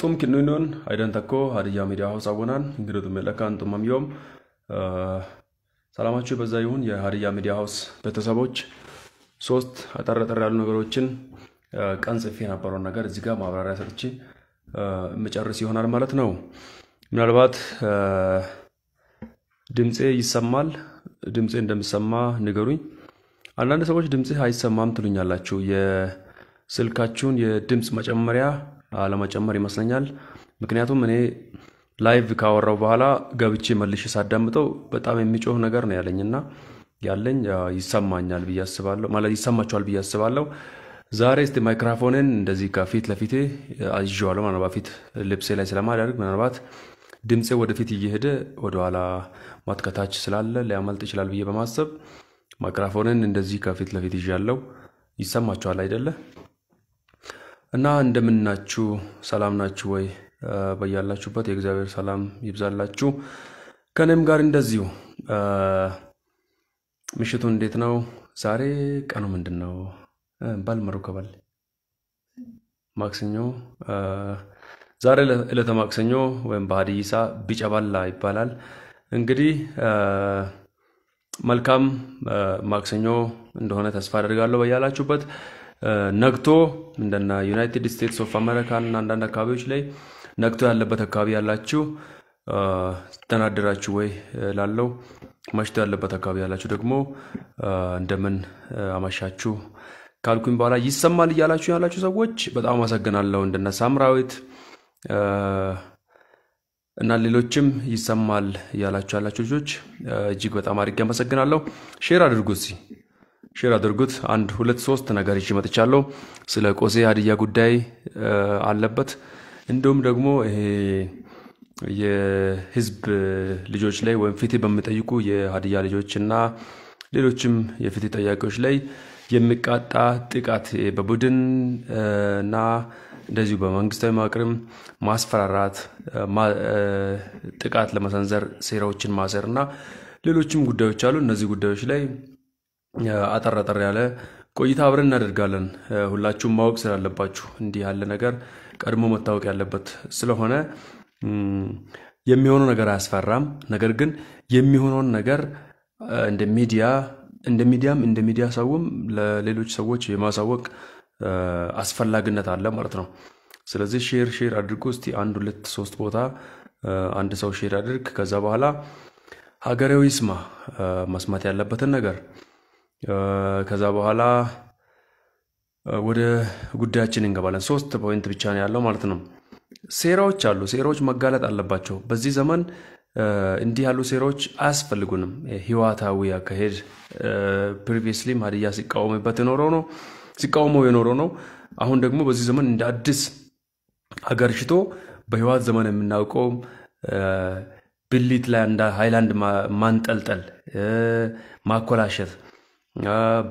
ጡም kinnuinoon aydan takko ሀዲያ ሚዲያ ሀውሳ ቦናን እንግዲህ ጡሜለካን ጡመምዮም ሰላማችሁ በዛ ይሁን። የሀዲያ ሚዲያ ሀውስ ቤተሰቦች ሶስት አጠረጠር ያሉ ነገሮችን ቀን ጽፌ የነበረውን ነገር እዚህ ጋር ማብራሪያ ሰጥቼ የምጨርስ ይሆናል ማለት ነው ምናልባት ድምፄ ይሰማል? ድምፄ እንደምሰማ ንገሩኝ። አንዳንድ ሰዎች ድምፅህ አይሰማም ትሉኛላችሁ። የስልካችሁን የድምፅ መጨመሪያ አለመጨመር ይመስለኛል። ምክንያቱም እኔ ላይቭ ካወራው በኋላ ገብቼ መልሼ ሳዳምጠው በጣም የሚጮህ ነገር ነው ያለኝ እና ያለኝ ይሰማኛል ብዬ አስባለሁ፣ ማለት ይሰማችኋል ብዬ አስባለሁ። ዛሬ እስቲ ማይክራፎንን እንደዚህ ከፊት ለፊቴ አዥዋለሁ ማለት በፊት ልብሴ ላይ ስለማደርግ ምናልባት ድምፄ ወደፊት እየሄደ ወደኋላ ማጥቀታች ስላለ ሊያመልጥ ይችላል ብዬ በማሰብ ማይክራፎንን እንደዚህ ከፊት ለፊት ይዣለው። ይሰማችኋል አይደለ? እና እንደምናችሁ ሰላም ናችሁ ወይ? በያላችሁበት የእግዚአብሔር ሰላም ይብዛላችሁ። ከእኔም ጋር እንደዚሁ። ምሽቱ እንዴት ነው? ዛሬ ቀኑ ምንድን ነው? ባልመሩ ከባል ማክሰኞ ዛሬ ዕለተ ማክሰኞ ወይም በሀዲይሳ ቢጫ ባላ ይባላል። እንግዲህ መልካም ማክሰኞ እንደሆነ ተስፋ አደርጋለሁ። በያላችሁበት ነግቶ እንደና ዩናይትድ ስቴትስ ኦፍ አሜሪካ አሜሪካን አንዳንድ አካባቢዎች ላይ ነግቶ ያለበት አካባቢ ያላችሁ ተናደራችሁ ወይ ላለው መሽቶ ያለበት አካባቢ ያላችሁ ደግሞ እንደምን አመሻችሁ ካልኩኝ በኋላ ይሰማል እያላችሁ ያላችሁ ሰዎች በጣም አመሰግናለሁ። እንደነ ሳምራዊት እና ሌሎችም ይሰማል እያላችሁ ያላችሁ ልጆች እጅግ በጣም አድርጌ አመሰግናለሁ። ሼር አድርጉት እዚህ ሼር አድርጉት። አንድ ሁለት ሶስት ነገር ይዤ መጥቻለሁ። ስለ ቆሴ ሀዲያ ጉዳይ አለበት። እንዲሁም ደግሞ ይሄ የህዝብ ልጆች ላይ ወይም ፍትህ በሚጠይቁ የሀዲያ ልጆች እና ሌሎችም የፍትህ ጠያቂዎች ላይ የሚቃጣ ጥቃት በቡድን እና እንደዚሁ በመንግስታዊ መዋቅርም ማስፈራራት፣ ጥቃት ለመሰንዘር ሴራዎችን ማሰር እና ሌሎችም ጉዳዮች አሉ። እነዚህ ጉዳዮች ላይ አጠራጠር ያለ ቆይታ አብረን እናደርጋለን። ሁላችሁም ማወቅ ስላለባችሁ እንዲህ ያለ ነገር ቀድሞ መታወቅ ያለበት ስለሆነ የሚሆነው ነገር አያስፈራም። ነገር ግን የሚሆነውን ነገር እንደ ሚዲያ እንደ ሚዲያም እንደ ሚዲያ ሰውም ለሌሎች ሰዎች የማሳወቅ አስፈላጊነት አለ ማለት ነው። ስለዚህ ሼር ሼር አድርጎ እስቲ አንድ ሁለት ሶስት ቦታ አንድ ሰው ሼር አድርግ። ከዛ በኋላ ሀገሬው ይስማ መስማት ያለበትን ነገር። ከዛ በኋላ ወደ ጉዳያችን እንገባለን። ሶስት ፖይንት ብቻ ነው ያለው ማለት ነው። ሴራዎች አሉ። ሴራዎች መጋለጥ አለባቸው። በዚህ ዘመን እንዲህ ያሉ ሴራዎች አያስፈልጉንም። ህዋታዊ አካሄድ ፕሪቪየስሊም ሀዲያ ሲቃወምበት የኖረው ነው። ሲቃወመው የኖረው ነው። አሁን ደግሞ በዚህ ዘመን እንደ አዲስ ሀገር ሽቶ በህይወት ዘመን የምናውቀው ብሊት ላይ እንደ ሃይላንድ ማንጠልጠል፣ ማኮላሸት፣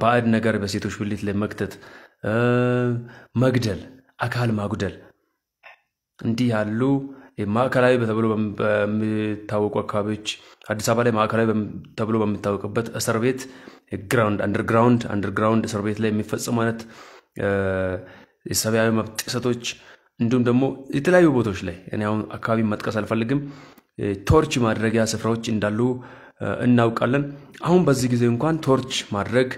ባዕድ ነገር በሴቶች ብሊት ላይ መክተት፣ መግደል፣ አካል ማጉደል እንዲህ ያሉ ማዕከላዊ ተብሎ በሚታወቁ አካባቢዎች አዲስ አበባ ላይ ማዕከላዊ ተብሎ በሚታወቅበት እስር ቤት ግራውንድ አንደርግራውንድ አንደርግራውንድ እስር ቤት ላይ የሚፈጸሙ አይነት የሰብአዊ መብት ጥሰቶች እንዲሁም ደግሞ የተለያዩ ቦታዎች ላይ እኔ አሁን አካባቢ መጥቀስ አልፈልግም ቶርች ማድረጊያ ስፍራዎች እንዳሉ እናውቃለን። አሁን በዚህ ጊዜ እንኳን ቶርች ማድረግ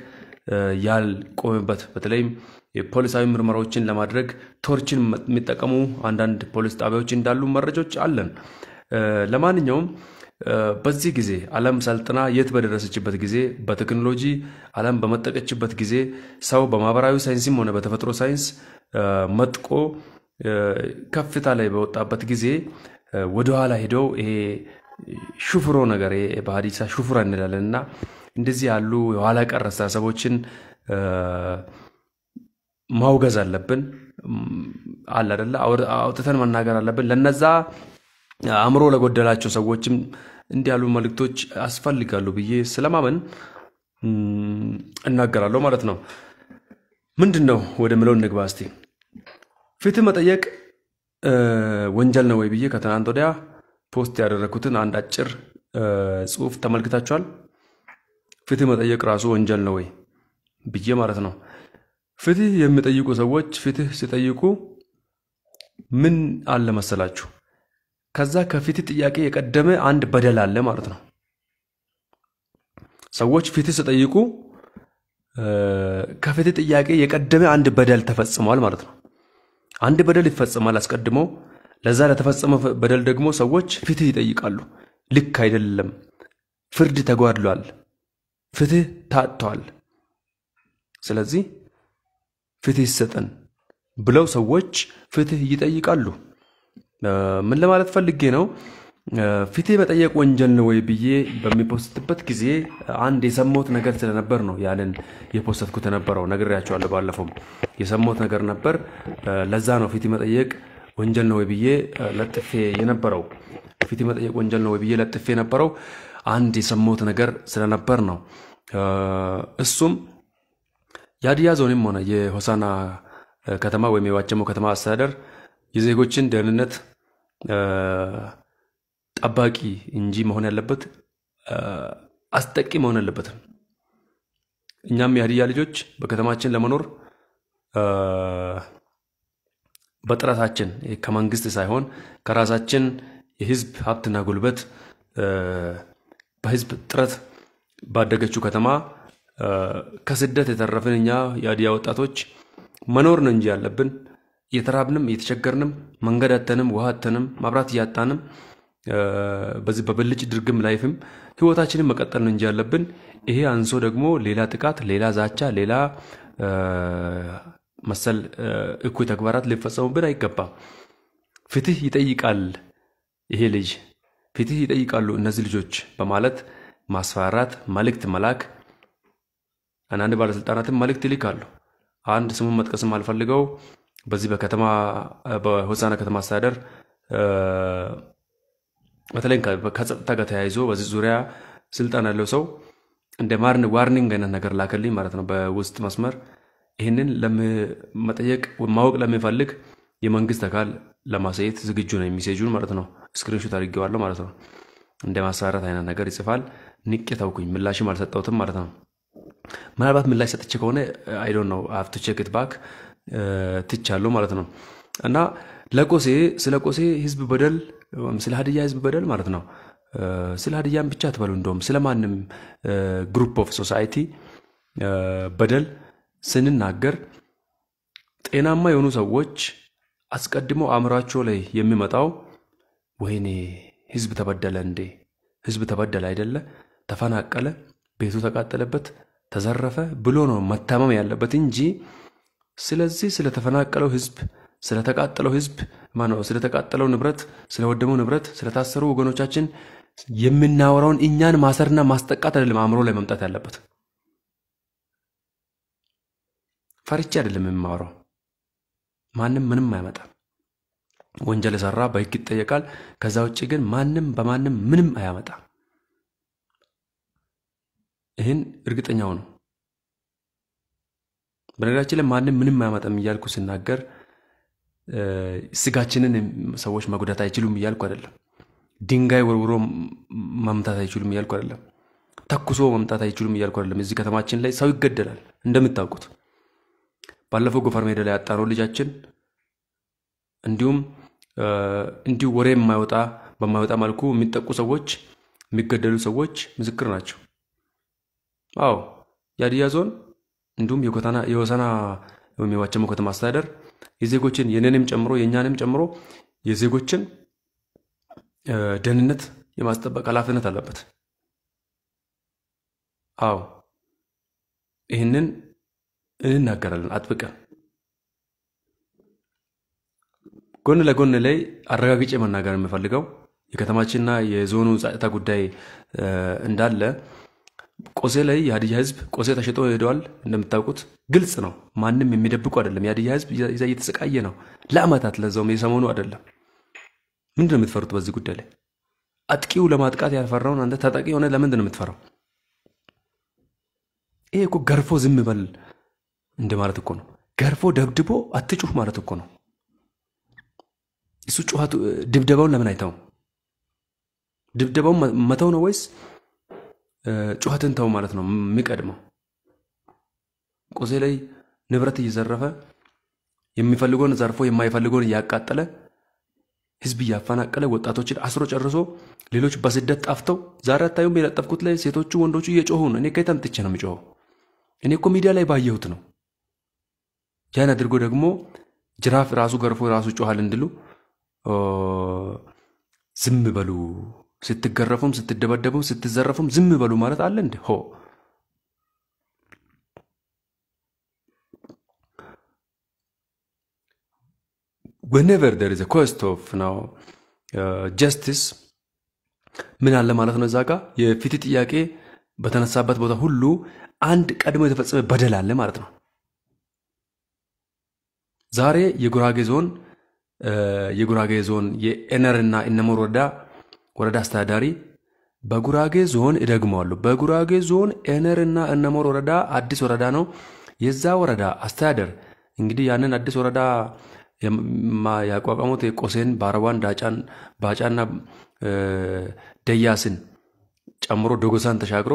ያልቆምበት በተለይም ፖሊሳዊ ምርመራዎችን ለማድረግ ቶርችን የሚጠቀሙ አንዳንድ ፖሊስ ጣቢያዎች እንዳሉ መረጃዎች አለን። ለማንኛውም በዚህ ጊዜ ዓለም ሰልጥና የት በደረሰችበት ጊዜ በቴክኖሎጂ ዓለም በመጠቀችበት ጊዜ ሰው በማህበራዊ ሳይንስም ሆነ በተፈጥሮ ሳይንስ መጥቆ ከፍታ ላይ በወጣበት ጊዜ ወደኋላ ሄደው ይሄ ሹፍሮ ነገር በሀዲሳ ሹፍራ እንላለን እና እንደዚህ ያሉ የኋላ ቀር አስተሳሰቦችን ማውገዝ አለብን። አለ አደለ አውጥተን መናገር አለብን። ለነዛ አእምሮ ለጎደላቸው ሰዎችም እንዲህ ያሉ መልእክቶች ያስፈልጋሉ ብዬ ስለማመን እናገራለሁ ማለት ነው። ምንድን ነው ወደ ምለው እንግባ ስቲ ፍትህ መጠየቅ ወንጀል ነው ወይ ብዬ ከትናንት ወዲያ ፖስት ያደረግኩትን አንድ አጭር ጽሁፍ ተመልክታችኋል። ፍትህ መጠየቅ ራሱ ወንጀል ነው ወይ ብዬ ማለት ነው። ፍትህ የሚጠይቁ ሰዎች ፍትህ ሲጠይቁ ምን አለ መሰላችሁ ከዛ ከፊት ጥያቄ የቀደመ አንድ በደል አለ ማለት ነው። ሰዎች ፊትህ ሲጠይቁ ከፊት ጥያቄ የቀደመ አንድ በደል ተፈጽሟል ማለት ነው። አንድ በደል ይፈጽማል አስቀድሞ። ለዛ ለተፈጸመ በደል ደግሞ ሰዎች ፍትህ ይጠይቃሉ። ልክ አይደለም፣ ፍርድ ተጓድሏል፣ ፍትህ ታጥቷል፣ ስለዚህ ፍትህ ይሰጠን ብለው ሰዎች ፍትህ ይጠይቃሉ። ምን ለማለት ፈልጌ ነው? ፊቴ መጠየቅ ወንጀል ነው ወይ ብዬ በሚፖስትበት ጊዜ አንድ የሰማሁት ነገር ስለነበር ነው ያንን የፖስትኩት የነበረው። ነግሬያቸዋለሁ። ባለፈውም የሰማሁት ነገር ነበር። ለዛ ነው ፊቴ መጠየቅ ወንጀል ነው ወይ ብዬ ለጥፌ የነበረው። ፊቴ መጠየቅ ወንጀል ነው ወይ ብዬ ለጥፌ የነበረው አንድ የሰማሁት ነገር ስለነበር ነው። እሱም የሀዲያ ዞንም ሆነ የሆሳና ከተማ ወይም የዋቸሞ ከተማ አስተዳደር የዜጎችን ደህንነት ጠባቂ እንጂ መሆን ያለበት አስጠቂ መሆን ያለበትም። እኛም የህድያ ልጆች በከተማችን ለመኖር በጥረታችን ከመንግስት ሳይሆን ከራሳችን የህዝብ ሀብትና ጉልበት በህዝብ ጥረት ባደገችው ከተማ ከስደት የተረፍን እኛ የአዲያ ወጣቶች መኖር ነው እንጂ ያለብን የተራብንም የተቸገርንም መንገድ አተንም ውሃ አተንም ማብራት እያጣንም በዚህ በብልጭ ድርግም ላይፍም ህይወታችንን መቀጠል ነው እንጂ ያለብን ይሄ አንሶ ደግሞ ሌላ ጥቃት፣ ሌላ ዛቻ፣ ሌላ መሰል እኩይ ተግባራት ሊፈጸሙብን አይገባም። ፍትህ ይጠይቃል ይሄ ልጅ ፍትህ ይጠይቃሉ እነዚህ ልጆች በማለት ማስፈራራት፣ መልእክት መላክ አንዳንድ ባለስልጣናትም መልእክት ይልካሉ። አንድ ስሙን መጥቀስም አልፈልገው በዚህ በከተማ በሆሳና ከተማ አስተዳደር በተለይ ከጸጥታ ጋር ተያይዞ በዚህ ዙሪያ ስልጣን ያለው ሰው እንደ ማርን ዋርኒንግ አይነት ነገር ላከልኝ ማለት ነው በውስጥ መስመር ይህንን ለመጠየቅ ማወቅ ለሚፈልግ የመንግስት አካል ለማሳየት ዝግጁ ነው የሚሴጁን ማለት ነው ስክሪንሾት አድርጌዋለሁ ማለት ነው እንደ ማሰራት አይነት ነገር ይጽፋል ንቄ ታውኩኝ ምላሽም አልሰጠውትም ማለት ነው ምናልባት ምላሽ ሰጥቼ ከሆነ አይዶን ነው አፍቶ ቼክ ባክ ትቻለሁ ማለት ነው እና ለቆሴ ስለ ቆሴ ህዝብ በደል ስለ ሀድያ ህዝብ በደል ማለት ነው ስለ ሀድያም ብቻ አትበሉ እንደውም ስለ ማንም ግሩፕ ኦፍ ሶሳይቲ በደል ስንናገር ጤናማ የሆኑ ሰዎች አስቀድሞ አእምሯቸው ላይ የሚመጣው ወይኔ ህዝብ ተበደለ እንዴ ህዝብ ተበደለ አይደለ ተፈናቀለ ቤቱ ተቃጠለበት ተዘረፈ ብሎ ነው መታመም ያለበት እንጂ ስለዚህ ስለተፈናቀለው ህዝብ፣ ስለተቃጠለው ህዝብ ማነው፣ ስለተቃጠለው ንብረት፣ ስለወደመው ንብረት፣ ስለታሰሩ ወገኖቻችን የምናወራውን እኛን ማሰርና ማስጠቃት አይደለም አእምሮ ላይ መምጣት ያለበት። ፈርቼ አይደለም የማወራው። ማንም ምንም አያመጣም። ወንጀል የሰራ በህግ ይጠየቃል። ከዛ ውጭ ግን ማንም በማንም ምንም አያመጣም። ይህን እርግጠኛው ነው። በነገራችን ላይ ማንም ምንም አያመጣም እያልኩ ስናገር ስጋችንን ሰዎች መጉዳት አይችሉም እያልኩ አይደለም። ድንጋይ ወርውሮ ማምታት አይችሉም እያልኩ አይደለም። ተኩሶ መምጣት አይችሉም እያልኩ አይደለም። እዚህ ከተማችን ላይ ሰው ይገደላል እንደምታውቁት። ባለፈው ጎፈር ሜዳ ላይ ያጣነው ልጃችን እንዲሁም እንዲሁ ወሬ የማይወጣ በማይወጣ መልኩ የሚጠቁ ሰዎች የሚገደሉ ሰዎች ምስክር ናቸው። አዎ የሀዲያ ዞን እንዲሁም የወሰና ወይም የዋቸሞ ከተማ አስተዳደር የዜጎችን የእኔንም ጨምሮ የእኛንም ጨምሮ የዜጎችን ደህንነት የማስጠበቅ ኃላፊነት አለበት። አዎ ይህንን እንናገራለን አጥብቀን ጎን ለጎን ላይ አረጋግጬ መናገር የምፈልገው የከተማችንና የዞኑ ጸጥታ ጉዳይ እንዳለ ቆሴ ላይ የሀዲያ ህዝብ ቆሴ ተሸጦ ሄደዋል። እንደምታውቁት ግልጽ ነው፣ ማንም የሚደብቁ አይደለም። የሀዲያ ህዝብ ይዛ እየተሰቃየ ነው ለአመታት፣ ለዛውም የሰሞኑ አይደለም። ምንድን ነው የምትፈሩት በዚህ ጉዳይ ላይ? አጥቂው ለማጥቃት ያልፈራውን አንተ ታጣቂ የሆነ ለምንድን ነው የምትፈራው? ይሄ እኮ ገርፎ ዝም በል እንደ ማለት እኮ ነው። ገርፎ ደብድቦ አትጩህ ማለት እኮ ነው። እሱ ጩኸቱ ድብደባውን ለምን አይተውም? ድብደባውን መተው ነው ወይስ ጩኸትን ተው ማለት ነው የሚቀድመው። ቁሴ ላይ ንብረት እየዘረፈ የሚፈልገውን ዘርፎ የማይፈልገውን እያቃጠለ ህዝብ እያፈናቀለ ወጣቶችን አስሮ ጨርሶ ሌሎች በስደት ጠፍተው ዛሬ አታዩም? የለጠፍኩት ላይ ሴቶቹ ወንዶቹ እየጮሁ ነው። እኔ ከየት አምጥቼ ነው የምጮኸው? እኔ እኮ ሚዲያ ላይ ባየሁት ነው። ያን አድርጎ ደግሞ ጅራፍ ራሱ ገርፎ ራሱ ጮኋል እንድሉ ዝም በሉ ስትገረፉም ስትደበደቡም ስትዘረፉም ዝም በሉ ማለት አለ እንደ ሆ ወነቨር there ዘ a cost of uh, ምን አለ ማለት ነው እዛ ጋ የፍትህ ጥያቄ በተነሳበት ቦታ ሁሉ አንድ ቀድሞ የተፈጸመ በደል አለ ማለት ነው ዛሬ የጉራጌ ዞን uh, የጉራጌ ዞን የኤነር እና እነሞር ወረዳ ወረዳ አስተዳዳሪ በጉራጌ ዞን እደግመዋሉ። በጉራጌ ዞን ኤነር እና እነሞር ወረዳ አዲስ ወረዳ ነው። የዛ ወረዳ አስተዳደር እንግዲህ ያንን አዲስ ወረዳ ያቋቋሙት የቆሴን ባረዋን፣ ዳጫን፣ ባጫና ደያስን ጨምሮ ዶጎሳን ተሻግሮ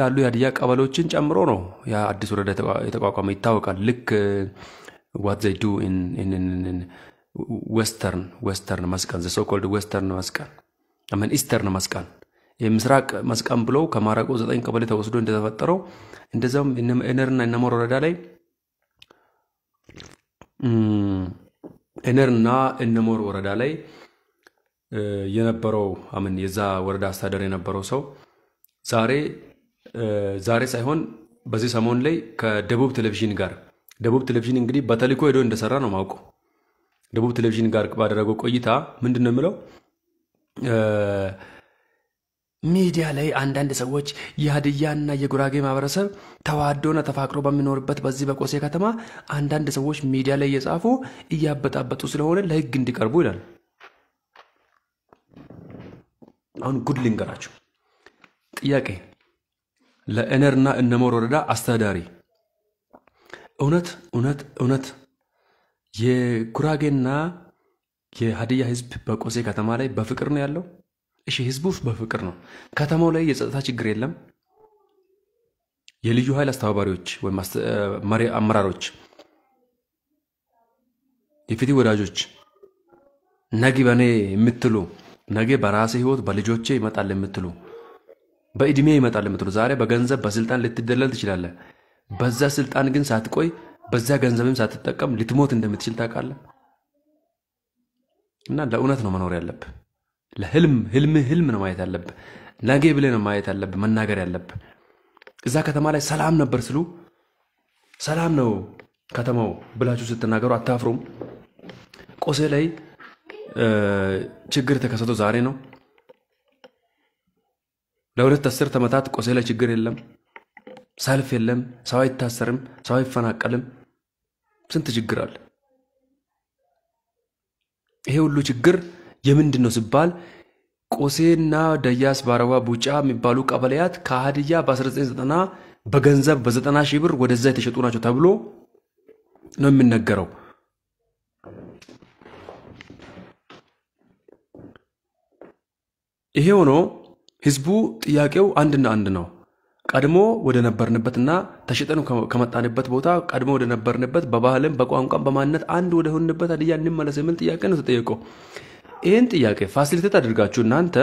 ያሉ የሀዲያ ቀበሌዎችን ጨምሮ ነው ያ አዲስ ወረዳ የተቋቋመ ይታወቃል። ልክ ዋት ዘይዱ ወስተርን ወስተርን መስቀን ዘሶኮልድ ወስተርን መስቀን አመን ኢስተር ነው መስቃን ምስራቅ ብሎ ከማረቆ ዘጠኝ ቀበሌ ተወስዶ እንደተፈጠረው እንደዛም እነርና እነሞር ወረዳ ላይ እነርና እነሞር ወረዳ ላይ የነበረው አምን የዛ ወረዳ አስተዳደር የነበረው ሰው ዛሬ ዛሬ ሳይሆን በዚህ ሰሞን ላይ ከደቡብ ቴሌቪዥን ጋር ደቡብ ቴሌቪዥን እንግዲህ በተልኮ ሄዶ እንደሰራ ነው ማውቀው። ደቡብ ቴሌቪዥን ጋር ባደረገው ቆይታ ምንድን ነው የሚለው ሚዲያ ላይ አንዳንድ ሰዎች የሀድያና የጉራጌ ማህበረሰብ ተዋዶና ተፋቅሮ በሚኖርበት በዚህ በቆሴ ከተማ አንዳንድ ሰዎች ሚዲያ ላይ እየጻፉ እያበጣበጡ ስለሆነ ለህግ እንዲቀርቡ ይላል። አሁን ጉድ ልንገራችሁ። ጥያቄ ለእነርና እነሞር ወረዳ አስተዳዳሪ፣ እውነት እውነት እውነት የጉራጌና የሀዲያ ህዝብ በቆሴ ከተማ ላይ በፍቅር ነው ያለው። እሺ ህዝቡ በፍቅር ነው። ከተማው ላይ የጸጥታ ችግር የለም። የልዩ ኃይል አስተባባሪዎች ወይም አመራሮች፣ የፍትህ ወዳጆች ነገ በእኔ የምትሉ ነገ በራሴ ህይወት በልጆቼ ይመጣል የምትሉ በእድሜ ይመጣል የምትሉ ዛሬ በገንዘብ በስልጣን ልትደለል ትችላለህ። በዛ ስልጣን ግን ሳትቆይ በዛ ገንዘብም ሳትጠቀም ልትሞት እንደምትችል ታውቃለህ። እና ለእውነት ነው መኖር ያለብ ለህልም ህልም ህልም ነው ማየት ያለብ ነገ ብለ ነው ማየት ያለብ መናገር ያለብ እዛ ከተማ ላይ ሰላም ነበር ስሉ ሰላም ነው ከተማው ብላችሁ ስትናገሩ አታፍሩም? ቆሴ ላይ ችግር ተከሰቶ ዛሬ ነው። ለሁለት አስርት ዓመታት ቆሴ ላይ ችግር የለም፣ ሰልፍ የለም፣ ሰው አይታሰርም፣ ሰው አይፈናቀልም። ስንት ችግር አለ? ይሄ ሁሉ ችግር የምንድን ነው ሲባል ቆሴና ደያስ ባረባ ቡጫ የሚባሉ ቀበሌያት ከሀድያ በ1990 በገንዘብ በ90 ሺህ ብር ወደዛ የተሸጡ ናቸው ተብሎ ነው የሚነገረው። ይሄ ሆኖ ህዝቡ ጥያቄው አንድና አንድ ነው። ቀድሞ ወደ ነበርንበትና ተሽጠን ከመጣንበት ቦታ ቀድሞ ወደ ነበርንበት በባህልም በቋንቋም በማንነት አንድ ወደ ሆንበት ሀዲያ እንመለስ የሚል ጥያቄ ነው ተጠየቀው። ይህን ጥያቄ ፋሲሊቴት አድርጋችሁ እናንተ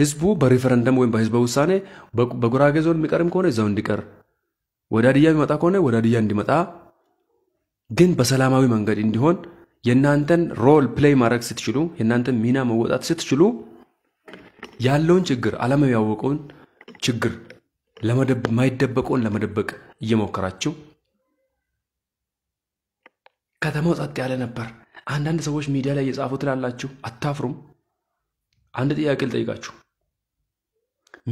ህዝቡ በሪፈረንደም ወይም በህዝበ ውሳኔ በጉራጌ ዞን የሚቀርም ከሆነ እዛው እንዲቀር፣ ወደ ሀዲያ የሚመጣ ከሆነ ወደ ሀዲያ እንዲመጣ፣ ግን በሰላማዊ መንገድ እንዲሆን የእናንተን ሮል ፕሌይ ማድረግ ስትችሉ የእናንተን ሚና መወጣት ስትችሉ ያለውን ችግር ዓለም ያወቀውን ችግር የማይደበቀውን ለመደበቅ እየሞከራችሁ ከተማው ጸጥ ያለ ነበር። አንዳንድ ሰዎች ሚዲያ ላይ እየጻፉ ላላችሁ አታፍሩም? አንድ ጥያቄ ልጠይቃችሁ።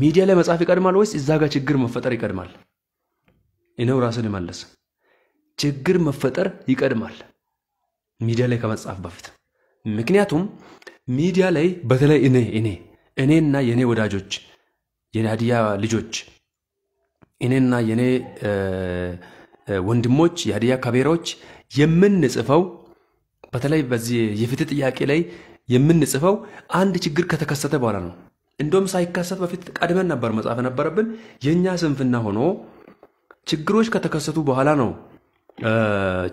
ሚዲያ ላይ መጻፍ ይቀድማል ወይስ እዛ ጋር ችግር መፈጠር ይቀድማል? እኔው ራስን መለስ። ችግር መፈጠር ይቀድማል ሚዲያ ላይ ከመጻፍ በፊት። ምክንያቱም ሚዲያ ላይ በተለይ እኔ እኔ እኔና የእኔ ወዳጆች የናዲያ ልጆች እኔና የኔ ወንድሞች የሀዲያ ከቤሮች የምንጽፈው በተለይ በዚህ የፍትህ ጥያቄ ላይ የምንጽፈው አንድ ችግር ከተከሰተ በኋላ ነው። እንደውም ሳይከሰት በፊት ቀድመን ነበር መጻፍ ነበረብን። የእኛ ስንፍና ሆኖ ችግሮች ከተከሰቱ በኋላ ነው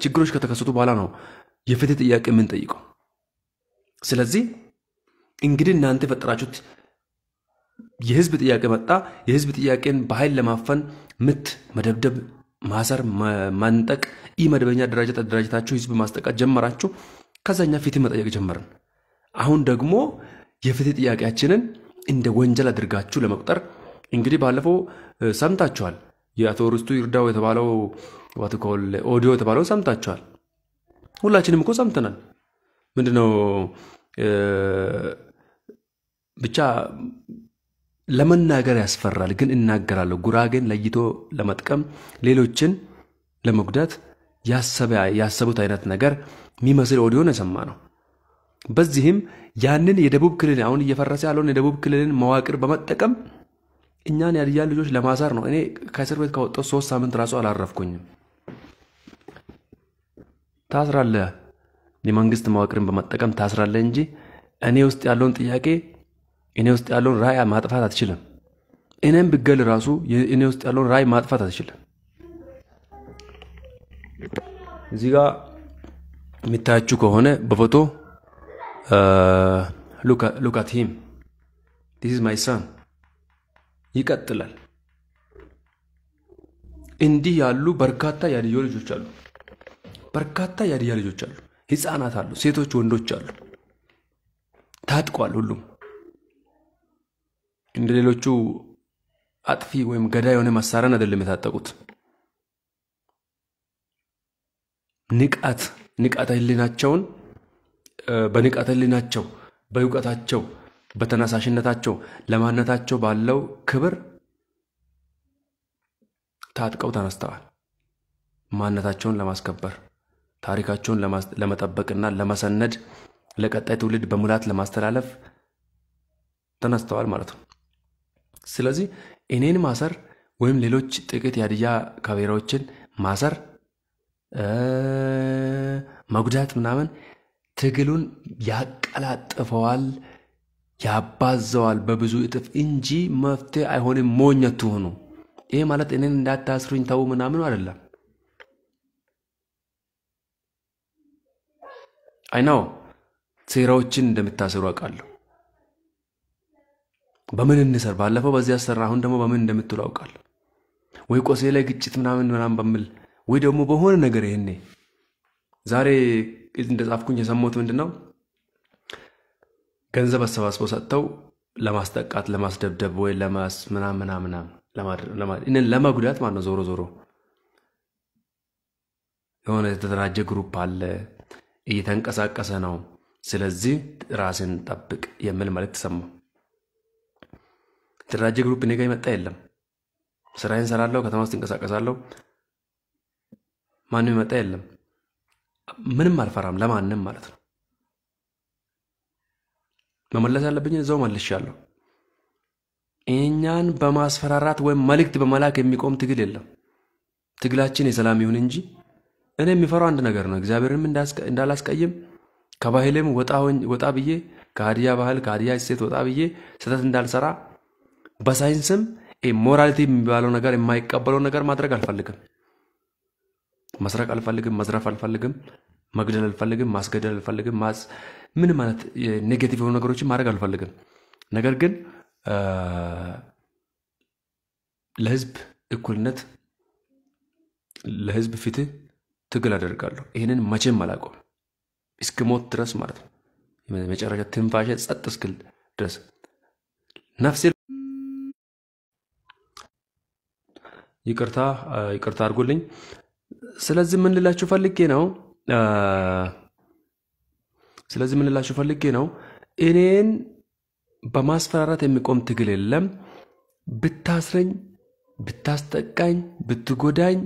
ችግሮች ከተከሰቱ በኋላ ነው የፍትህ ጥያቄ የምንጠይቀው። ስለዚህ እንግዲህ እናንተ የፈጠራችሁት የህዝብ ጥያቄ መጣ። የህዝብ ጥያቄን በኃይል ለማፈን ምት፣ መደብደብ፣ ማሰር፣ ማንጠቅ፣ ኢ መደበኛ ደራጀት አደራጀታችሁ፣ ህዝብ ማስጠቃት ጀመራችሁ። ከዛኛ ፍትህ መጠየቅ ጀመርን። አሁን ደግሞ የፍትህ ጥያቄያችንን እንደ ወንጀል አድርጋችሁ ለመቁጠር እንግዲህ ባለፈው ሰምታችኋል። የአቶ ርስቱ ይርዳው የተባለው ዋትኮል ኦዲዮ የተባለው ሰምታችኋል። ሁላችንም እኮ ሰምተናል። ምንድነው ብቻ ለመናገር ያስፈራል፣ ግን እናገራለሁ። ጉራጌን ለይቶ ለመጥቀም ሌሎችን ለመጉዳት ያሰቡት አይነት ነገር የሚመስል ኦዲዮን የሰማ ነው። በዚህም ያንን የደቡብ ክልል አሁን እየፈረሰ ያለውን የደቡብ ክልልን መዋቅር በመጠቀም እኛን ያድያ ልጆች ለማሳር ነው። እኔ ከእስር ቤት ካወጣሁ ሶስት ሳምንት ራሱ አላረፍኩኝም። ታስራለህ፣ የመንግስት መዋቅርን በመጠቀም ታስራለህ እንጂ እኔ ውስጥ ያለውን ጥያቄ እኔ ውስጥ ያለውን ራእይ ማጥፋት አትችልም። እኔም ብገል ራሱ እኔ ውስጥ ያለውን ራእይ ማጥፋት አትችልም። እዚህ ጋ የሚታያችሁ ከሆነ በፎቶ ሉካት ሂም ዲስ ማይ ሰን ይቀጥላል። እንዲህ ያሉ በርካታ ያድያ ልጆች አሉ። በርካታ ያድያ ልጆች አሉ። ህፃናት አሉ፣ ሴቶች፣ ወንዶች አሉ። ታጥቋል ሁሉም እንደ ሌሎቹ አጥፊ ወይም ገዳ የሆነ መሳሪያን አይደለም የታጠቁት። ንቃት ንቃተ ህሊናቸውን በንቃተ ህሊናቸው በእውቀታቸው በተነሳሽነታቸው ለማንነታቸው ባለው ክብር ታጥቀው ተነስተዋል። ማንነታቸውን ለማስከበር ታሪካቸውን ለመጠበቅና ለመሰነድ ለቀጣይ ትውልድ በሙላት ለማስተላለፍ ተነስተዋል ማለት ነው። ስለዚህ እኔን ማሰር ወይም ሌሎች ጥቂት የሀዲያ ካሜራዎችን ማሰር መጉዳት ምናምን ትግሉን ያቀላጥፈዋል፣ ያባዘዋል በብዙ እጥፍ እንጂ መፍትሄ አይሆንም። ሞኝ አትሁኑ። ይሄ ማለት እኔን እንዳታስሩኝ ተው ምናምኑ አይደለም። አይናው ሴራዎችን እንደምታሰሩ አውቃለሁ። በምን እንሰር? ባለፈው በዚህ አሰራ፣ አሁን ደግሞ በምን እንደምትሉ አውቃል? ወይ ቆሴ ላይ ግጭት ምናምን ምናምን በምል ወይ ደግሞ በሆነ ነገር ይህኔ ዛሬ እንደጻፍኩኝ የሰሞት ምንድን ነው ገንዘብ አሰባስበው ሰጥተው ለማስጠቃት ለማስደብደብ፣ ወይ ለማስምናምናምና ለማጉዳት ማለት ነው። ዞሮ ዞሮ የሆነ የተደራጀ ግሩፕ አለ እየተንቀሳቀሰ ነው። ስለዚህ ራስን ጠብቅ የሚል መልዕክት ሰማሁ። የተደራጀ ግሩፕ እኔ ጋ የመጣ የለም። ስራዬን ሰራለሁ፣ ከተማ ውስጥ እንቀሳቀሳለሁ። ማንም ይመጣ የለም። ምንም አልፈራም፣ ለማንም ማለት ነው። መመለስ ያለብኝን እዛው መልሻለሁ። እኛን በማስፈራራት ወይም መልእክት በመላክ የሚቆም ትግል የለም። ትግላችን የሰላም ይሁን እንጂ እኔ የሚፈራው አንድ ነገር ነው። እግዚአብሔርንም እንዳላስቀይም ከባህሌም ወጣ ብዬ ከሀዲያ ባህል ከሀዲያ እሴት ወጣ ብዬ ስህተት እንዳልሰራ በሳይንስም ሞራሊቲ የሚባለው ነገር የማይቀበለው ነገር ማድረግ አልፈልግም። መስረቅ አልፈልግም፣ መዝረፍ አልፈልግም፣ መግደል አልፈልግም፣ ማስገደል አልፈልግም፣ ምን ማለት ኔጌቲቭ የሆኑ ነገሮችን ማድረግ አልፈልግም። ነገር ግን ለህዝብ እኩልነት፣ ለህዝብ ፍትህ ትግል አደርጋለሁ። ይህንን መቼም አላቆም ሞት ድረስ ማለት ነው። መጨረሻ ትንፋሽ ጸጥ እስክል ድረስ ነፍሴ ይቅርታ ይቅርታ አድርጉልኝ። ስለዚህ ምን ፈልጌ ነው ስለዚህ ምን ፈልጌ ነው እኔን በማስፈራራት የሚቆም ትግል የለም። ብታስረኝ፣ ብታስጠቃኝ፣ ብትጎዳኝ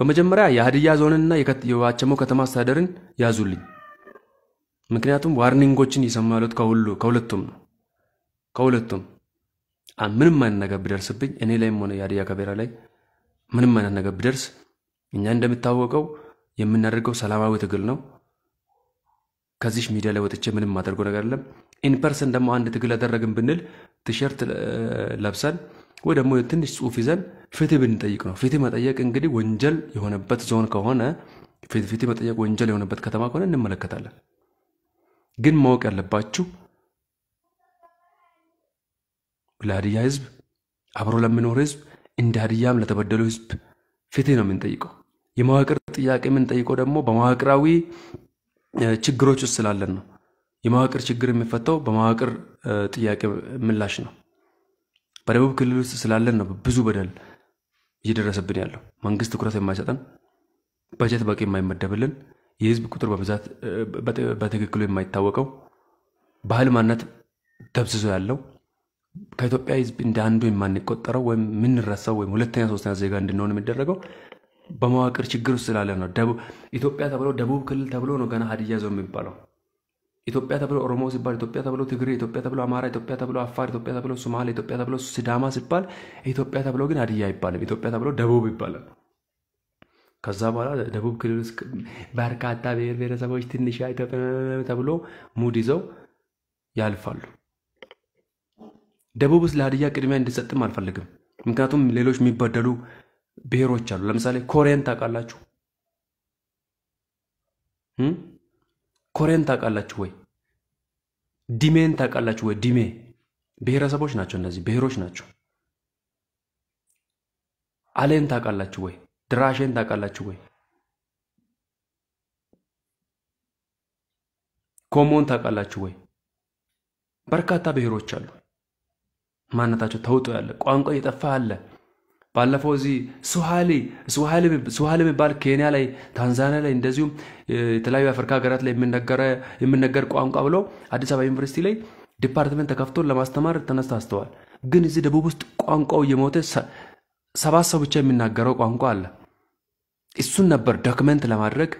በመጀመሪያ የሀዲያ ዞንና የዋቸሞ ከተማ አስተዳደርን ያዙልኝ። ምክንያቱም ዋርኒንጎችን እየሰማሉት ከሁሉ ከሁለቱም ነው ከሁለቱም ምንም አይነት ነገር ቢደርስብኝ እኔ ላይም ሆነ የሀዲያ ከቤራ ላይ ምንም አይነት ነገር ቢደርስ እኛ እንደሚታወቀው የምናደርገው ሰላማዊ ትግል ነው። ከዚህ ሚዲያ ላይ ወጥቼ ምንም ማደርገው ነገር የለም። ኢንፐርሰን ደግሞ አንድ ትግል ያደረግን ብንል ቲሸርት ለብሰን ወይ ደግሞ ትንሽ ጽሁፍ ይዘን ፍትህ ብንጠይቅ ነው። ፍትህ መጠየቅ እንግዲህ ወንጀል የሆነበት ዞን ከሆነ ፍትህ መጠየቅ ወንጀል የሆነበት ከተማ ከሆነ እንመለከታለን። ግን ማወቅ ያለባችሁ ለሀዲያ ህዝብ አብሮ ለሚኖር ህዝብ እንደ ሀዲያም ለተበደለው ህዝብ ፍትህ ነው የምንጠይቀው። የመዋቅር ጥያቄ የምንጠይቀው ደግሞ በመዋቅራዊ ችግሮች ውስጥ ስላለን ነው። የመዋቅር ችግር የሚፈታው በመዋቅር ጥያቄ ምላሽ ነው። በደቡብ ክልል ውስጥ ስላለን ነው ብዙ በደል እየደረሰብን ያለው። መንግስት ትኩረት የማይሰጠን፣ በጀት በቂ የማይመደብልን፣ የህዝብ ቁጥር በብዛት በትክክሉ የማይታወቀው፣ ባህል ማነት ደብዝዞ ያለው ከኢትዮጵያ ህዝብ እንደ አንዱ የማንቆጠረው ወይም የምንረሳው ወይም ሁለተኛ ሶስተኛ ዜጋ እንድንሆን የሚደረገው በመዋቅር ችግር ውስጥ ስላለ ነው። ኢትዮጵያ ተብሎ ደቡብ ክልል ተብሎ ነው ገና ሀዲያ ዞን የሚባለው። ኢትዮጵያ ተብሎ ኦሮሞ ሲባል ኢትዮጵያ ተብሎ ትግሬ፣ ኢትዮጵያ ተብሎ አማራ፣ ኢትዮጵያ ተብሎ አፋር፣ ኢትዮጵያ ተብሎ ሶማሌ፣ ኢትዮጵያ ተብሎ ሲዳማ ሲባል ኢትዮጵያ ተብሎ ግን ሀዲያ አይባልም። ኢትዮጵያ ተብሎ ደቡብ ይባላል። ከዛ በኋላ ደቡብ ክልል ውስጥ በርካታ ብሔር ብሔረሰቦች ትንሽ ኢትዮጵያ ተብሎ ሙድ ይዘው ያልፋሉ። ደቡብ ውስጥ ለሀዲያ ቅድሚያ እንዲሰጥም አልፈልግም። ምክንያቱም ሌሎች የሚበደሉ ብሔሮች አሉ። ለምሳሌ ኮሪያን ታውቃላችሁ? ኮሪያን ታውቃላችሁ ወይ? ዲሜን ታውቃላችሁ ወይ? ዲሜ ብሔረሰቦች ናቸው። እነዚህ ብሔሮች ናቸው። አሌን ታውቃላችሁ ወይ? ድራሼን ታውቃላችሁ ወይ? ኮሞን ታውቃላችሁ ወይ? በርካታ ብሔሮች አሉ። ማነታቸው ተውጦ ያለ ቋንቋ እየጠፋ አለ። ባለፈው እዚህ ሱሃሊ ሱሃሊ የሚባል ኬንያ ላይ ታንዛኒያ ላይ እንደዚሁም የተለያዩ የአፍሪካ ሀገራት ላይ የሚነገር ቋንቋ ብሎ አዲስ አበባ ዩኒቨርሲቲ ላይ ዲፓርትመንት ተከፍቶ ለማስተማር ተነሳስተዋል። ግን እዚህ ደቡብ ውስጥ ቋንቋው እየሞተ ሰባት ሰው ብቻ የሚናገረው ቋንቋ አለ። እሱን ነበር ዶክመንት ለማድረግ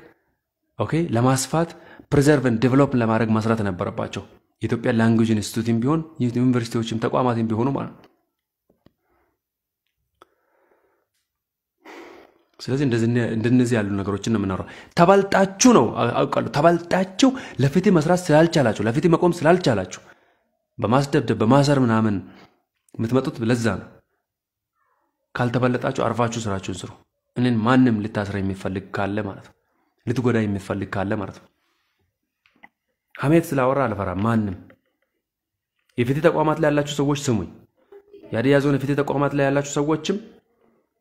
ኦኬ ለማስፋት ፕሪዘርቭን ዴቨሎፕን ለማድረግ መስራት ነበረባቸው። የኢትዮጵያ ላንጉጅ ኢንስቲትዩትም ቢሆን ዩኒቨርሲቲዎችም ተቋማትም ቢሆኑ ማለት ነው። ስለዚህ እንደነዚህ ያሉ ነገሮችን ነው የምናወራው። ተበልጣችሁ ነው አውቃለሁ። ተባልጣችሁ ለፍትህ መስራት ስላልቻላችሁ፣ ለፍትህ መቆም ስላልቻላችሁ በማስደብደብ በማሰር ምናምን የምትመጡት ለዛ ነው። ካልተበለጣችሁ አርፋችሁ ስራችሁን ስሩ። እኔን ማንም ልታስረ የሚፈልግ ካለ ማለት ነው፣ ልትጎዳ የሚፈልግ ካለ ማለት ነው። ሐሜት ስላወራ አልፈራም ማንም። የፍትህ ተቋማት ላይ ያላችሁ ሰዎች ስሙኝ። የሀዲያ ዞን የፍትህ ተቋማት ላይ ያላችሁ ሰዎችም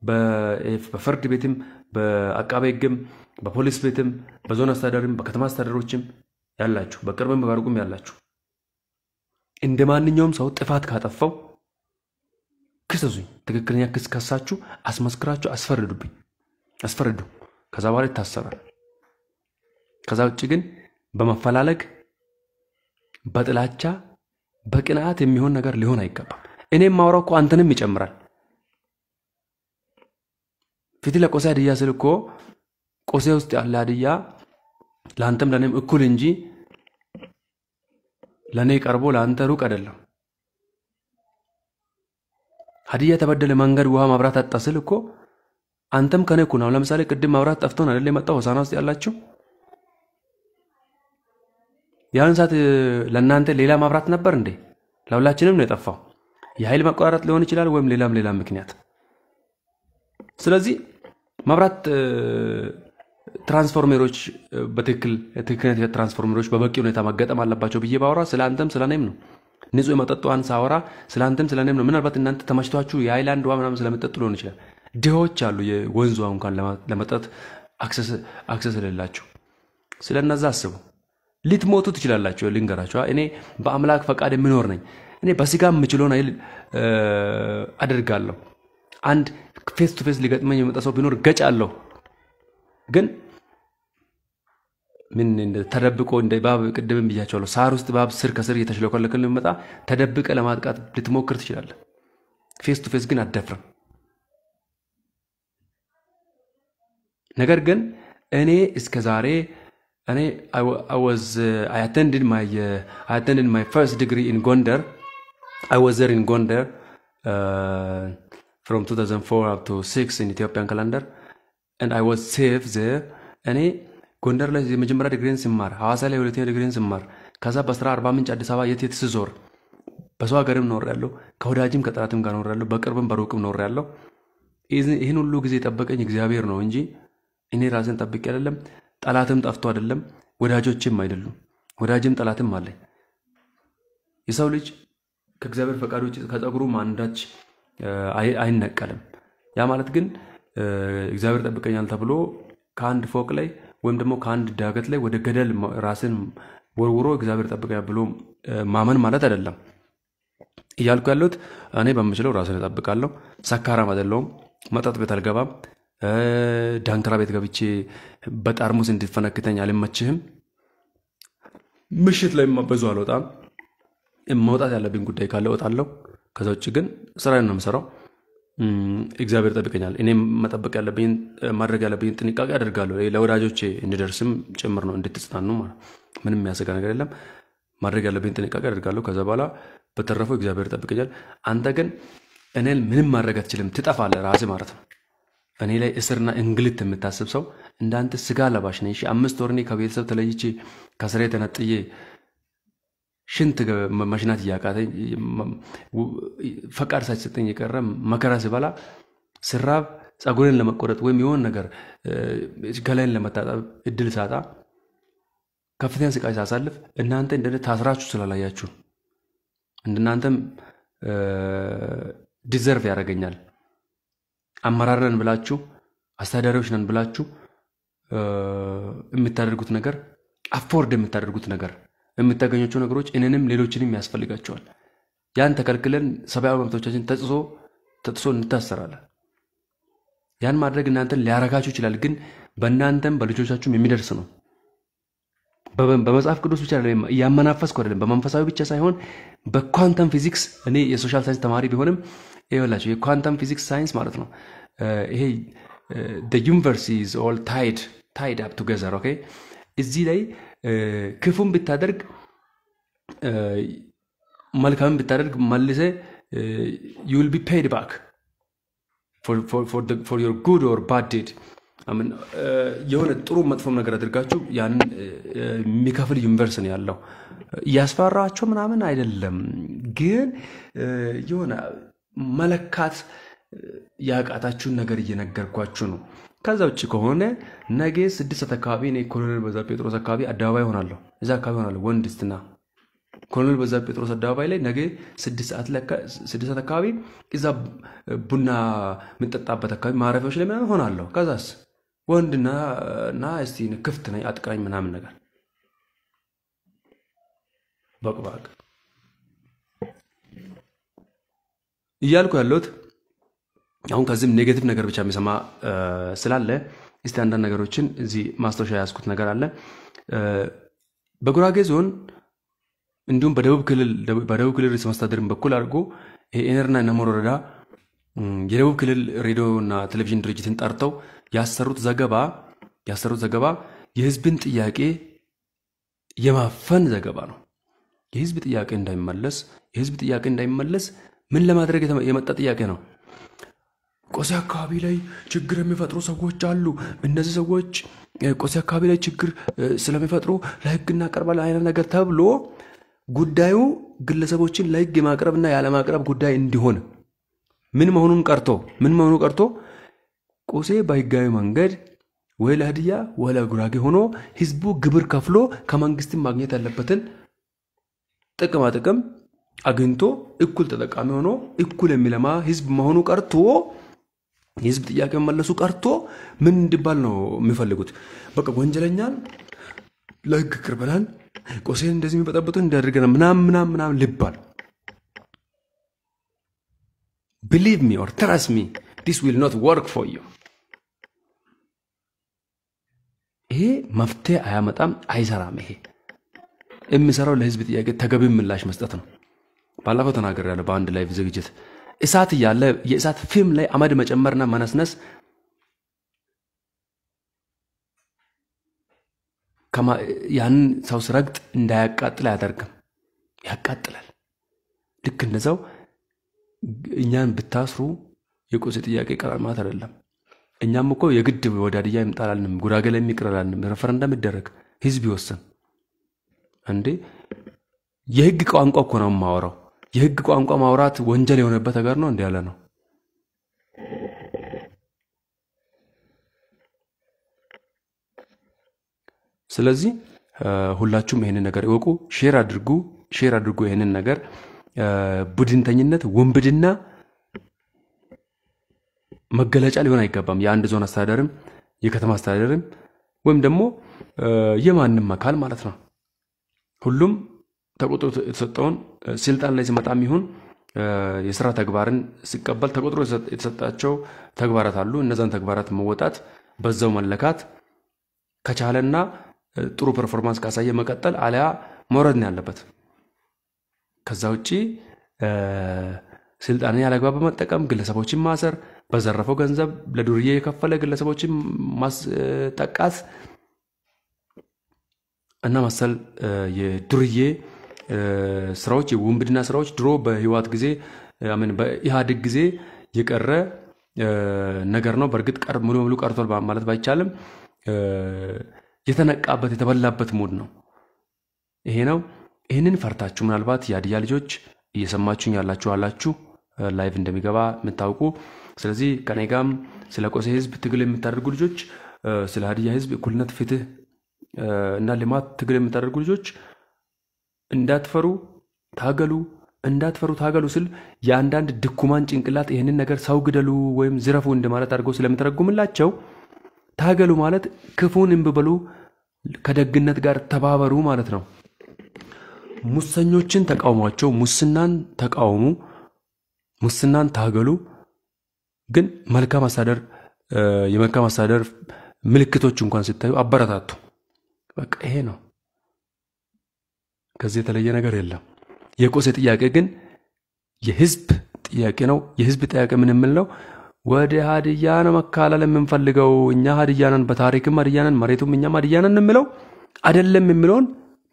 በፍርድ ቤትም በአቃቤ ሕግም በፖሊስ ቤትም በዞን አስተዳደርም በከተማ አስተዳደሮችም ያላችሁ በቅርብም በሩቅም ያላችሁ እንደ ማንኛውም ሰው ጥፋት ካጠፋው ክሰሱኝ። ትክክለኛ ክስ ከሳችሁ አስመስክራችሁ አስፈርዱብኝ፣ አስፈርዱ። ከዛ በኋላ ይታሰራል። ከዛ ውጭ ግን በመፈላለግ በጥላቻ በቅንዓት የሚሆን ነገር ሊሆን አይገባም። እኔም ማውራው እኮ አንተንም ይጨምራል። ፊት ለቆሴ ሀዲያ ስል እኮ ቆሴ ውስጥ ያለ ሀዲያ ለአንተም ለእኔም እኩል እንጂ ለእኔ ቀርቦ ለአንተ ሩቅ አይደለም። ሀዲያ ተበደለ መንገድ ውሃ መብራት አጣ ስል እኮ አንተም ከኔ እኩል ነው። ለምሳሌ ቅድም መብራት ጠፍቶን አይደለ የመጣው ሆሳና ውስጥ ያላችሁ ያን ሰዓት ለእናንተ ሌላ ማብራት ነበር እንዴ? ለሁላችንም ነው የጠፋው። የኃይል መቋረጥ ሊሆን ይችላል ወይም ሌላም ሌላም ምክንያት። ስለዚህ መብራት ትራንስፎርሜሮች በትክክል ትክክለት ትራንስፎርሜሮች በበቂ ሁኔታ መገጠም አለባቸው ብዬ ባወራ ስለ አንተም ስለ እኔም ነው። ንጹህ መጠጧን ሳወራ ስለ አንተም ስለ እኔም ነው። ምናልባት እናንተ ተመችቷችሁ የሀይላንድ ውሃ ምናምን ስለምጠጡ ሊሆን ይችላል። ድሆች አሉ የወንዙ እንኳን ለመጠጥ አክሰስ የሌላቸው። ስለ እነዛ አስቡ። ልትሞቱ ትችላላቸው። ልንገራቸዋ እኔ በአምላክ ፈቃድ የምኖር ነኝ። እኔ በስጋ የምችለውን ይል አደርጋለሁ። አንድ ፌስ ቱ ፌስ ሊገጥመኝ የመጣ ሰው ቢኖር ገጭ አለሁ። ግን ምን ተደብቆ እንደ ባብ ቅድም ብያቸዋለሁ፣ ሳር ውስጥ ባብ ስር ከስር እየተሽለኮለከ ልመጣ ተደብቀ ለማጥቃት ልትሞክር ትችላለህ። ፌስ ቱ ፌስ ግን አትደፍርም። ነገር ግን እኔ እስከ ዛሬ እኔ አቴንድድ ማይ ፈርስት ዲግሪ ኢን ጎንደር አይ ዋዝ ዘር ኢን ጎንደር ፍሮም 2004 አፕ ቱ 6 ኢን ኢትዮጵያን ካላንደር ኤንድ አይ ዋዝ ሴፍ ዘር እኔ ጎንደር ላይ የመጀመሪያ ዲግሪን ስማር ሐዋሳ ላይ ሁለተኛ ዲግሪን ስማር ከዛ በስራ አርባ ምንጭ አዲስ አበባ የት የት ስዞር በሰው ሀገርም ኖር ያለው ከወዳጅም ከጠላትም ጋር ኖር ያለው በቅርብም በሩቅም ኖር ያለው ይህን ሁሉ ጊዜ የጠበቀኝ እግዚአብሔር ነው እንጂ እኔ ራሴን ጠብቄ አይደለም ጠላትም ጠፍቶ አይደለም፣ ወዳጆችም አይደሉም። ወዳጅም ጠላትም አለኝ። የሰው ልጅ ከእግዚአብሔር ፈቃድ ውጭ ከጸጉሩም አንዳች አይነቀልም። ያ ማለት ግን እግዚአብሔር ጠብቀኛል ተብሎ ከአንድ ፎቅ ላይ ወይም ደግሞ ከአንድ ዳገት ላይ ወደ ገደል ራስን ወርውሮ እግዚአብሔር ጠብቀኛል ብሎ ማመን ማለት አይደለም። እያልኩ ያለሁት እኔ በምችለው ራስን እጠብቃለሁ። ሰካራም አይደለሁም። መጠጥ ቤት አልገባም። ዳንከራ ቤት ገብቼ በጠርሙስ እንድትፈነክተኝ አልመችህም። ምሽት ላይ ብዙ አልወጣም። መውጣት ያለብኝ ጉዳይ ካለ እወጣለሁ። ከዛ ውጭ ግን ስራ ነው የምሰራው። እግዚአብሔር ጠብቀኛል። እኔም መጠበቅ ያለብኝ ማድረግ ያለብኝን ጥንቃቄ አደርጋለሁ። ለወዳጆቼ እንድደርስም ጭምር ነው እንድትጽናኑ ምንም የሚያሰጋ ነገር የለም። ማድረግ ያለብኝ ጥንቃቄ አደርጋለሁ። ከዛ በኋላ በተረፈው እግዚአብሔር ጠብቀኛል። አንተ ግን እኔን ምንም ማድረግ አትችልም። ትጠፋለህ ራስህ ማለት ነው። በእኔ ላይ እስርና እንግልት የምታስብ ሰው እንዳንተ ስጋ ለባሽ ነኝ። አምስት ወር እኔ ከቤተሰብ ተለይቼ ከስሬ ተነጥዬ ሽንት መሽናት እያቃተኝ ፈቃድ ሳይሰጠኝ የቀረ መከራ ሲበላ ስራብ ጸጉሬን ለመቆረጥ ወይም የሆን ነገር ገላይን ለመታጠብ እድል ሳጣ ከፍተኛ ስቃይ ሳሳልፍ እናንተ እንደ ታስራችሁ ስላላያችሁ እንደናንተም ዲዘርቭ ያደርገኛል። አመራር ነን ብላችሁ አስተዳዳሪዎች ነን ብላችሁ የምታደርጉት ነገር አፎርድ የምታደርጉት ነገር የምታገኛቸው ነገሮች እኔንም ሌሎችንም ያስፈልጋቸዋል። ያን ተከልክለን ሰብአዊ መብቶቻችን ተጥሶ ተጥሶ እንታሰራለን። ያን ማድረግ እናንተን ሊያረጋችሁ ይችላል፣ ግን በእናንተም በልጆቻችሁም የሚደርስ ነው። በመጽሐፍ ቅዱስ ብቻ አይደለም እያመናፈስኩ አይደለም፣ በመንፈሳዊ ብቻ ሳይሆን በኳንተም ፊዚክስ እኔ የሶሻል ሳይንስ ተማሪ ቢሆንም ይኸውላችሁ የኳንተም ፊዚክስ ሳይንስ ማለት ነው ይሄ the universe is all tied tied up together ኦኬ እዚህ ላይ ክፉን ብታደርግ መልካምን ብታደርግ መልሰ you will be paid back for, for, for, the, for your good or bad deed የሆነ ጥሩ መጥፎም ነገር አድርጋችሁ ያንን የሚከፍል ዩኒቨርስ ነው ያለው እያስፈራቸው ምናምን አይደለም ግን የሆነ መለካት ያቃታችሁን ነገር እየነገርኳችሁ ነው። ከዛ ውጭ ከሆነ ነገ ስድስት አካባቢ እኔ ኮሎኔል በዛ ጴጥሮስ አካባቢ አደባባይ ሆናለሁ። እዚ አካባቢ ሆናለሁ። ወንድስትና ኮሎኔል በዛ ጴጥሮስ አደባባይ ላይ ነገ ስድስት ሰዓት አካባቢ እዛ ቡና የምጠጣበት አካባቢ ማረፊያዎች ላይ ምናምን ሆናለሁ። ከዛስ ወንድና ና እስቲ ክፍት ነኝ አጥቃኝ ምናምን ነገር በቅባቅ እያልኩ ያለሁት አሁን ከዚህም ኔጌቲቭ ነገር ብቻ የሚሰማ ስላለ እስቲ አንዳንድ ነገሮችን እዚህ ማስታወሻ ያስኩት ነገር አለ። በጉራጌ ዞን እንዲሁም በደቡብ ክልል በደቡብ ክልል ርዕሰ መስተዳድርን በኩል አድርጎ ኤነርና ነሞር ወረዳ የደቡብ ክልል ሬዲዮ እና ቴሌቪዥን ድርጅትን ጠርተው ያሰሩት ዘገባ ያሰሩት ዘገባ የህዝብን ጥያቄ የማፈን ዘገባ ነው። የህዝብ ጥያቄ እንዳይመለስ የህዝብ ጥያቄ እንዳይመለስ ምን ለማድረግ የመጣ ጥያቄ ነው። ቆሴ አካባቢ ላይ ችግር የሚፈጥሩ ሰዎች አሉ። እነዚህ ሰዎች ቆሴ አካባቢ ላይ ችግር ስለሚፈጥሩ ለህግ እናቀርባለን አይነት ነገር ተብሎ ጉዳዩ ግለሰቦችን ለህግ የማቅረብና ያለማቅረብ ጉዳይ እንዲሆን ምን መሆኑን ቀርቶ ምን መሆኑ ቀርቶ ቆሴ በህጋዊ መንገድ ወይ ለሀዲያ ወይ ለጉራጌ ሆኖ ህዝቡ ግብር ከፍሎ ከመንግስት ማግኘት ያለበትን ጥቅማ ጥቅም አግኝቶ እኩል ተጠቃሚ ሆኖ እኩል የሚለማ ህዝብ መሆኑ ቀርቶ የህዝብ ጥያቄ መለሱ ቀርቶ ምን እንዲባል ነው የሚፈልጉት? በቃ ወንጀለኛን ለህግ ቅርበናል፣ ቆሴን እንደዚህ የሚበጠብጡት እንዲያደርገና ምናም ምናም ምናም ልባል ቢሊቭ ሚ ኦር ትራስ ሚ ዲስ ዊል ኖት ወርክ ፎር ዩ። ይሄ መፍትሄ አያመጣም፣ አይሰራም። ይሄ የሚሰራው ለህዝብ ጥያቄ ተገቢ ምላሽ መስጠት ነው። ባለፈው ተናገር ያለ በአንድ ላይ ዝግጅት እሳት እያለ የእሳት ፊልም ላይ አመድ መጨመርና መነስነስ ያንን ሰው ስረግጥ እንዳያቃጥል አያደርግም፣ ያቃጥላል። ልክ እንደዛው እኛን ብታስሩ የቁስ ጥያቄ ይቀራል ማለት አይደለም። እኛም እኮ የግድ ወደ ሀዲያ ይምጣ አላልንም፣ ጉራጌ ላይ አላልንም። ሬፈረንደም ይደረግ፣ ህዝብ ይወስን። እንዴ የህግ ቋንቋ እኮ ነው የማወራው። የህግ ቋንቋ ማውራት ወንጀል የሆነበት ነገር ነው እንዲያለ ነው። ስለዚህ ሁላችሁም ይህንን ነገር ይወቁ፣ ሼር አድርጉ፣ ሼር አድርጉ ይህንን ነገር ቡድንተኝነት፣ ወንብድና መገለጫ ሊሆን አይገባም። የአንድ ዞን አስተዳደርም የከተማ አስተዳደርም ወይም ደግሞ የማንም አካል ማለት ነው። ሁሉም ተቆጥሮ የተሰጠውን ስልጣን ላይ ሲመጣ የሚሆን የስራ ተግባርን ሲቀበል ተቆጥሮ የተሰጣቸው ተግባራት አሉ። እነዛን ተግባራት መወጣት፣ በዛው መለካት ከቻለና ጥሩ ፐርፎርማንስ ካሳየ መቀጠል፣ አሊያ መውረድ ነው ያለበት። ከዛ ውጭ ስልጣንን ያለግባብ በመጠቀም ግለሰቦችን ማሰር፣ በዘረፈው ገንዘብ ለዱርዬ የከፈለ ግለሰቦችን ማስጠቃት እና መሰል የዱርዬ ስራዎች የውንብድና ስራዎች ድሮ በህወሓት ጊዜ በኢህአዴግ ጊዜ የቀረ ነገር ነው። በእርግጥ ሙሉ በሙሉ ቀርቷል ማለት ባይቻልም የተነቃበት የተበላበት ሙድ ነው ይሄ ነው። ይህንን ፈርታችሁ ምናልባት የሀዲያ ልጆች እየሰማችሁኝ ያላችሁ አላችሁ ላይቭ እንደሚገባ የምታውቁ ስለዚህ ከኔ ጋም ስለ ቆሴ ህዝብ ትግል የምታደርጉ ልጆች ስለ ሀዲያ ህዝብ እኩልነት፣ ፍትህ እና ልማት ትግል የምታደርጉ ልጆች እንዳትፈሩ ታገሉ እንዳትፈሩ ታገሉ ስል የአንዳንድ ድኩማን ጭንቅላት ይህንን ነገር ሰው ግደሉ ወይም ዝረፉ እንደማለት አድርገው ስለምተረጉምላቸው ታገሉ ማለት ክፉን እንብበሉ ከደግነት ጋር ተባበሩ ማለት ነው። ሙሰኞችን ተቃውሟቸው፣ ሙስናን ተቃውሙ፣ ሙስናን ታገሉ። ግን መልካም አስተዳደር የመልካም አስተዳደር ምልክቶች እንኳን ስታዩ አበረታቱ። በቃ ይሄ ነው። ከዚህ የተለየ ነገር የለም። የቆሴ ጥያቄ ግን የህዝብ ጥያቄ ነው። የህዝብ ጥያቄ ምን የምል ነው? ወደ ሀዲያ ነው መካለል የምንፈልገው እኛ ሀዲያነን፣ በታሪክም ሀዲያነን፣ መሬቱም እኛም ሀዲያነን የምለው አይደለም የሚለውን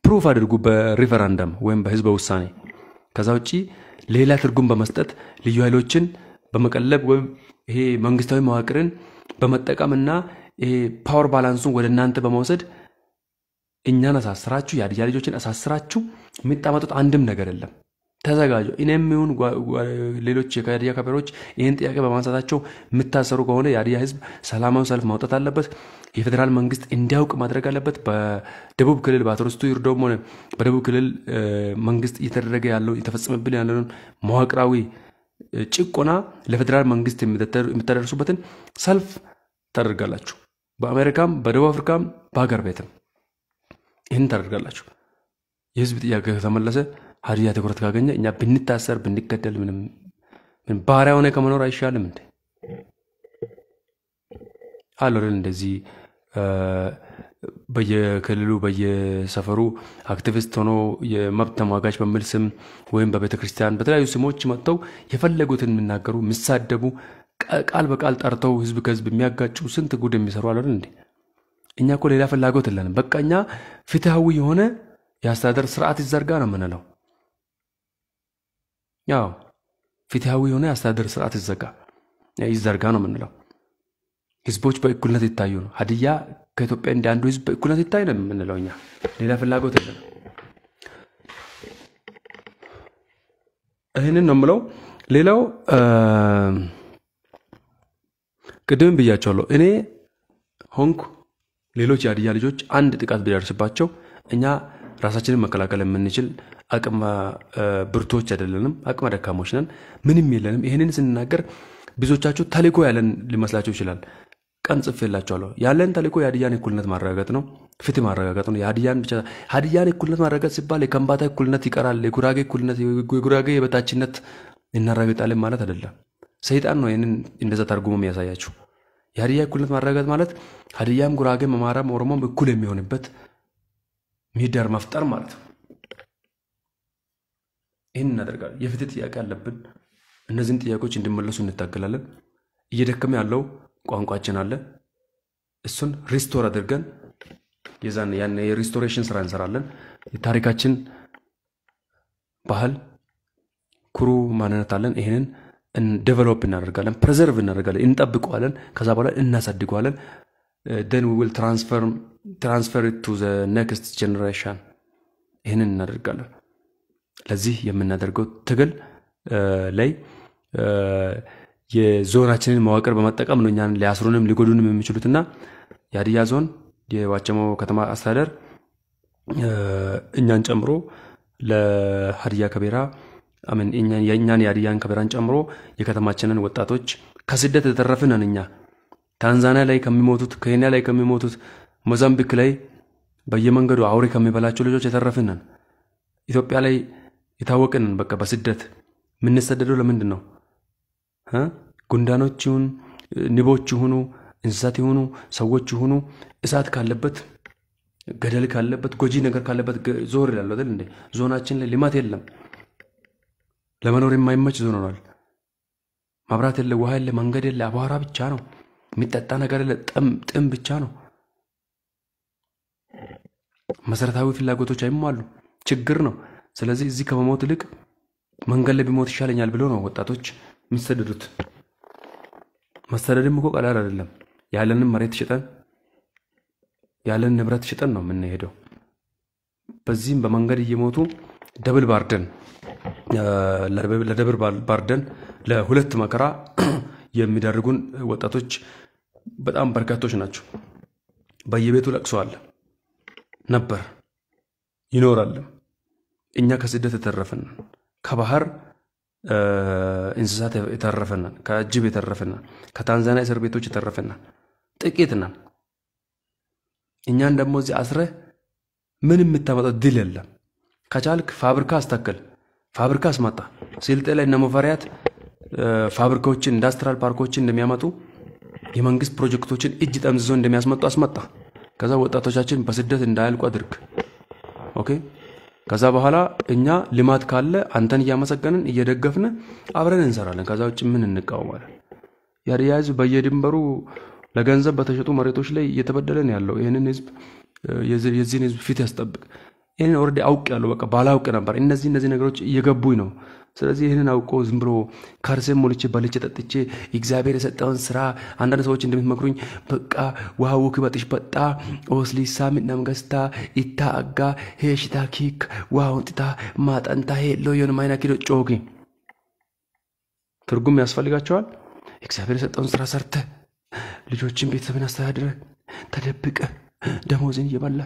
ፕሩፍ አድርጉ በሪፈራንደም ወይም በህዝበ ውሳኔ። ከዛ ውጭ ሌላ ትርጉም በመስጠት ልዩ ኃይሎችን በመቀለብ ወይም ይሄ መንግስታዊ መዋቅርን በመጠቀምና ይሄ ፓወር ባላንሱን ወደ እናንተ በመውሰድ እኛን አሳስራችሁ የአድያ ልጆችን አሳስራችሁ የሚጣመጡት አንድም ነገር የለም። ተዘጋጁ። እኔም ይሁን ሌሎች የሀዲያ ከበሮች ይህን ጥያቄ በማንሳታቸው የምታሰሩ ከሆነ የአድያ ህዝብ ሰላማዊ ሰልፍ ማውጣት አለበት። የፌዴራል መንግስት እንዲያውቅ ማድረግ አለበት። በደቡብ ክልል በአቶ ርስቱ ይርዳውም ሆነ በደቡብ ክልል መንግስት እየተደረገ ያለው የተፈጸመብን ያለውን መዋቅራዊ ጭቆና ለፌዴራል መንግስት የምታደርሱበትን ሰልፍ ታደርጋላችሁ። በአሜሪካም በደቡብ አፍሪካም በሀገር ቤትም ይህን ታደርጋላችሁ። የህዝብ ጥያቄ ከተመለሰ ሀዲያ ትኩረት ካገኘ እኛ ብንታሰር ብንገደል ምን ባህሪያ ሆነ ከመኖር አይሻልም እንዴ? አለርን እንደዚህ በየክልሉ በየሰፈሩ አክቲቪስት ሆኖ የመብት ተሟጋች በሚል ስም ወይም በቤተ ክርስቲያን በተለያዩ ስሞች መጥተው የፈለጉትን የሚናገሩ የሚሳደቡ ቃል በቃል ጠርተው ህዝብ ከህዝብ የሚያጋጩ ስንት ጉድ የሚሰሩ አለርን እንዴ? እኛ እኮ ሌላ ፍላጎት የለንም። በቃ እኛ ፍትሐዊ የሆነ የአስተዳደር ስርዓት ይዘርጋ ነው የምንለው። ያው ፍትሐዊ የሆነ የአስተዳደር ስርዓት ይዘጋ ይዘርጋ ነው የምንለው። ህዝቦች በእኩልነት ይታዩ ነው። ሀዲያ ከኢትዮጵያ እንደ አንዱ ህዝብ በእኩልነት ይታይ ነው የምንለው። እኛ ሌላ ፍላጎት የለንም። ይህንን ነው የምለው። ሌላው ቅድም ብያቸዋለሁ እኔ ሆንኩ ሌሎች የሀዲያ ልጆች አንድ ጥቃት ቢደርስባቸው እኛ ራሳችንን መከላከል የምንችል አቅመ ብርቶች አይደለንም፣ አቅመ ደካሞች ነን፣ ምንም የለንም። ይህንን ስንናገር ብዙዎቻችሁ ተልዕኮ ያለን ሊመስላችሁ ይችላል። ቀን ጽፌላችኋለሁ። ያለን ተልዕኮ የሀዲያን እኩልነት ማረጋገጥ ነው፣ ፍትህ ማረጋገጥ ነው። የሀዲያን ብቻ ሀዲያን እኩልነት ማረጋገጥ ሲባል የከምባታ እኩልነት ይቀራል፣ የጉራጌ እኩልነት፣ የጉራጌ የበታችነት እናረጋግጣለን ማለት አይደለም። ሰይጣን ነው ይህንን እንደዛ ተርጉሞ የሚያሳያችሁ። የሀዲያ እኩልነት ማረጋገጥ ማለት ሀዲያም፣ ጉራጌ፣ አማራም ኦሮሞም እኩል የሚሆንበት ሚዳር መፍጠር ማለት ነው። ይህን እናደርጋለን። የፍትህ ጥያቄ አለብን። እነዚህን ጥያቄዎች እንዲመለሱ እንታገላለን። እየደከመ ያለው ቋንቋችን አለ። እሱን ሪስቶር አድርገን ያን የሪስቶሬሽን ስራ እንሰራለን። የታሪካችን ባህል ኩሩ ማንነት አለን። ይህንን ዴቨሎፕ እናደርጋለን፣ ፕሬዘርቭ እናደርጋለን፣ እንጠብቀዋለን። ከዛ በኋላ እናሳድገዋለን። ደን ዊል ትራንስፈር ቱ ዘ ኔክስት ጀኔሬሽን ይህንን እናደርጋለን። ለዚህ የምናደርገው ትግል uh, ላይ uh, የዞናችንን መዋቅር በመጠቀም ነው እኛን ሊያስሩንም ሊጎዱንም የሚችሉትና የሀዲያ ዞን የዋቸሞ ከተማ አስተዳደር uh, እኛን ጨምሮ ለሀዲያ ከቤራ አሜን የእኛን የሀዲያን ከበራን ጨምሮ የከተማችንን ወጣቶች ከስደት የተረፍነን እኛ ታንዛኒያ ላይ ከሚሞቱት ኬንያ ላይ ከሚሞቱት ሞዛምቢክ ላይ በየመንገዱ አውሬ ከሚበላቸው ልጆች የተረፍነን ኢትዮጵያ ላይ የታወቅንን በቃ በስደት የምንሰደደው ለምንድን ነው ጉንዳኖች ይሁን ንቦች ይሁኑ እንስሳት ይሁኑ ሰዎች ይሁኑ እሳት ካለበት ገደል ካለበት ጎጂ ነገር ካለበት ዞር ይላሉ አይደል እንዴ ዞናችን ላይ ልማት የለም ለመኖር የማይመች ዞን ሆኗል። መብራት የለ፣ ውሃ የለ፣ መንገድ የለ፣ አቧራ ብቻ ነው። የሚጠጣ ነገር የለ፣ ጥም ብቻ ነው። መሰረታዊ ፍላጎቶች አይሟሉ፣ ችግር ነው። ስለዚህ እዚህ ከመሞት ይልቅ መንገድ ላይ ቢሞት ይሻለኛል ብሎ ነው ወጣቶች የሚሰደዱት። መሰደድም እኮ ቀላል አይደለም። ያለንን መሬት ሽጠን ያለን ንብረት ሽጠን ነው የምንሄደው። በዚህም በመንገድ እየሞቱ ደብል ባርደን ለደብር ባርደን ለሁለት መከራ የሚደርጉን ወጣቶች በጣም በርካቶች ናቸው። በየቤቱ ለቅሶ አለ ነበር፣ ይኖራልም። እኛ ከስደት የተረፍን ከባህር እንስሳት የተረፍናል፣ ከጅብ የተረፍናል፣ ከታንዛኒያ እስር ቤቶች የተረፍናል። ጥቂት ነን። እኛን ደግሞ እዚህ አስረህ ምን የምታመጣው ድል የለም። ከቻልክ ፋብሪካ አስተክል ፋብሪካ አስመጣ። ስልጤ ላይ እነ ሙፈሪያት ፋብሪካዎችን ኢንዳስትሪያል ፓርኮችን እንደሚያመጡ የመንግስት ፕሮጀክቶችን እጅ ጠምዝዞ እንደሚያስመጡ አስመጣ። ከዛ ወጣቶቻችን በስደት እንዳያልቁ አድርግ። ኦኬ። ከዛ በኋላ እኛ ልማት ካለ አንተን እያመሰገንን እየደገፍን አብረን እንሰራለን። ከዛ ውጭ ምን እንቃወማለን? የሀዲያ ህዝብ በየድንበሩ ለገንዘብ በተሸጡ መሬቶች ላይ እየተበደለን ያለው ይህንን ህዝብ የዚህን ህዝብ ፊት ያስጠብቅ። ይህን ኦልሬዲ አውቅ ያለው በቃ ባላውቅ ነበር። እነዚህ እነዚህ ነገሮች እየገቡኝ ነው። ስለዚህ ይህንን አውቆ ዝም ብሎ ከርሴ ሞልቼ በልቼ ጠጥቼ እግዚአብሔር የሰጠውን ስራ አንዳንድ ሰዎች እንደሚመክሩኝ በቃ ውሃ ውክ በጥሽ በጣ ኦስሊሳ ምናም ገስታ ኢታ አጋ ሄሽታ ኪክ ውሃ ወንጥታ ማጠንታ ሄሎ የሆን ማይና ኪዶ ጮኪ ትርጉም ያስፈልጋቸዋል። እግዚአብሔር የሰጠውን ስራ ሰርተ ልጆችን ቤተሰብን አስተዳድረ ተደብቀ ደሞዝን እየበላ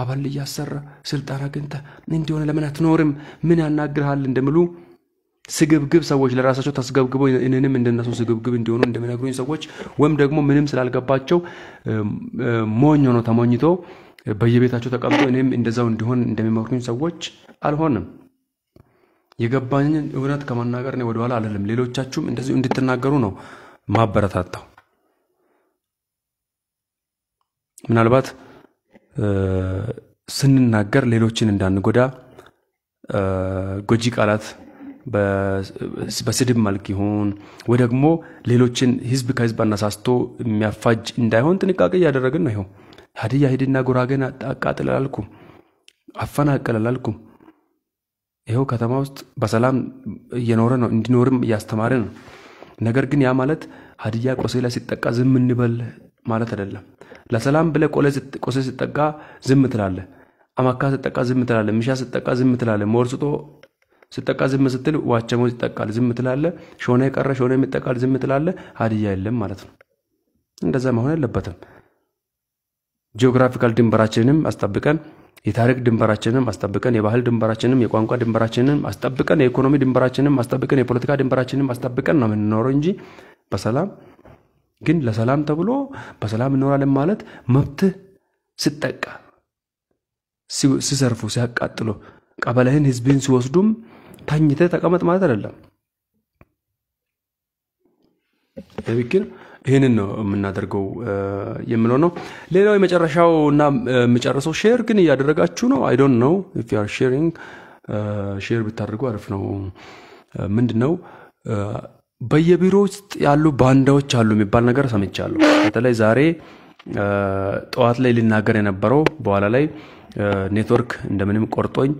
አባል እያሰራ ስልጣን አግኝተ እንዲሆነ ለምን አትኖርም? ምን ያናግርሃል? እንደሚሉ ስግብግብ ሰዎች ለራሳቸው ተስገብግቦ እኔንም እንደነሱ ስግብግብ እንዲሆኑ እንደሚነግሩኝ ሰዎች ወይም ደግሞ ምንም ስላልገባቸው ሞኝ ሆኖ ተሞኝቶ በየቤታቸው ተቀምጦ እኔም እንደዛው እንዲሆን እንደሚመክሩኝ ሰዎች አልሆንም። የገባኝን እውነት ከመናገር ወደኋላ አለለም። ሌሎቻችሁም እንደዚሁ እንድትናገሩ ነው ማበረታታው። ምናልባት ስንናገር ሌሎችን እንዳንጎዳ ጎጂ ቃላት በስድብ መልክ ይሁን ወይ ደግሞ ሌሎችን ህዝብ ከህዝብ አነሳስቶ የሚያፋጅ እንዳይሆን ጥንቃቄ እያደረግን ነው። ይሁን ሀዲያ ሂድና ጉራጌን አቃጥል አላልኩም፣ አፈናቀል አላልኩም። ይኸው ከተማ ውስጥ በሰላም እየኖረ ነው፣ እንዲኖርም እያስተማረ ነው። ነገር ግን ያ ማለት ሀዲያ ቆሴ ላይ ሲጠቃ ዝም እንበል ማለት አይደለም። ለሰላም ብለ ቆሴ ስጠቃ ዝም ትላለ አማካ ስጠቃ ዝም ትላለ፣ ምሻ ስጠቃ ዝም ትላለ፣ ሞርስጦ ስጠቃ ዝም ስትል ዋቸሞ ይጠቃል ዝም ትላለ፣ ሾነ የቀረ ሾነ የሚጠቃል ዝም ትላለ። ሀዲያ የለም ማለት ነው። እንደዛ መሆን የለበትም። ጂኦግራፊካል ድንበራችንም አስጠብቀን የታሪክ ድንበራችንም አስጠብቀን የባህል ድንበራችንም የቋንቋ ድንበራችንም አስጠብቀን የኢኮኖሚ ድንበራችንም አስጠብቀን የፖለቲካ ድንበራችንም አስጠብቀን ነው የምንኖረው እንጂ በሰላም ግን ለሰላም ተብሎ በሰላም እንኖራለን ማለት መብት ስጠቃ፣ ሲሰርፉ፣ ሲያቃጥሉ፣ ቀበለህን ህዝብን ሲወስዱም ተኝተ ተቀመጥ ማለት አይደለም። ለብክን ይህንን ነው የምናደርገው የምለው ነው። ሌላው የመጨረሻው እና የምጨርሰው ሼር ግን እያደረጋችሁ ነው። አይ ዶንት ነው ኢፍ ዩ አር ሼሪንግ ሼር ብታደርጉ አሪፍ ነው። ምንድን ነው በየቢሮ ውስጥ ያሉ ባንዳዎች አሉ የሚባል ነገር ሰምቻለሁ። በተለይ ዛሬ ጠዋት ላይ ልናገር የነበረው በኋላ ላይ ኔትወርክ እንደምንም ቆርጦኝ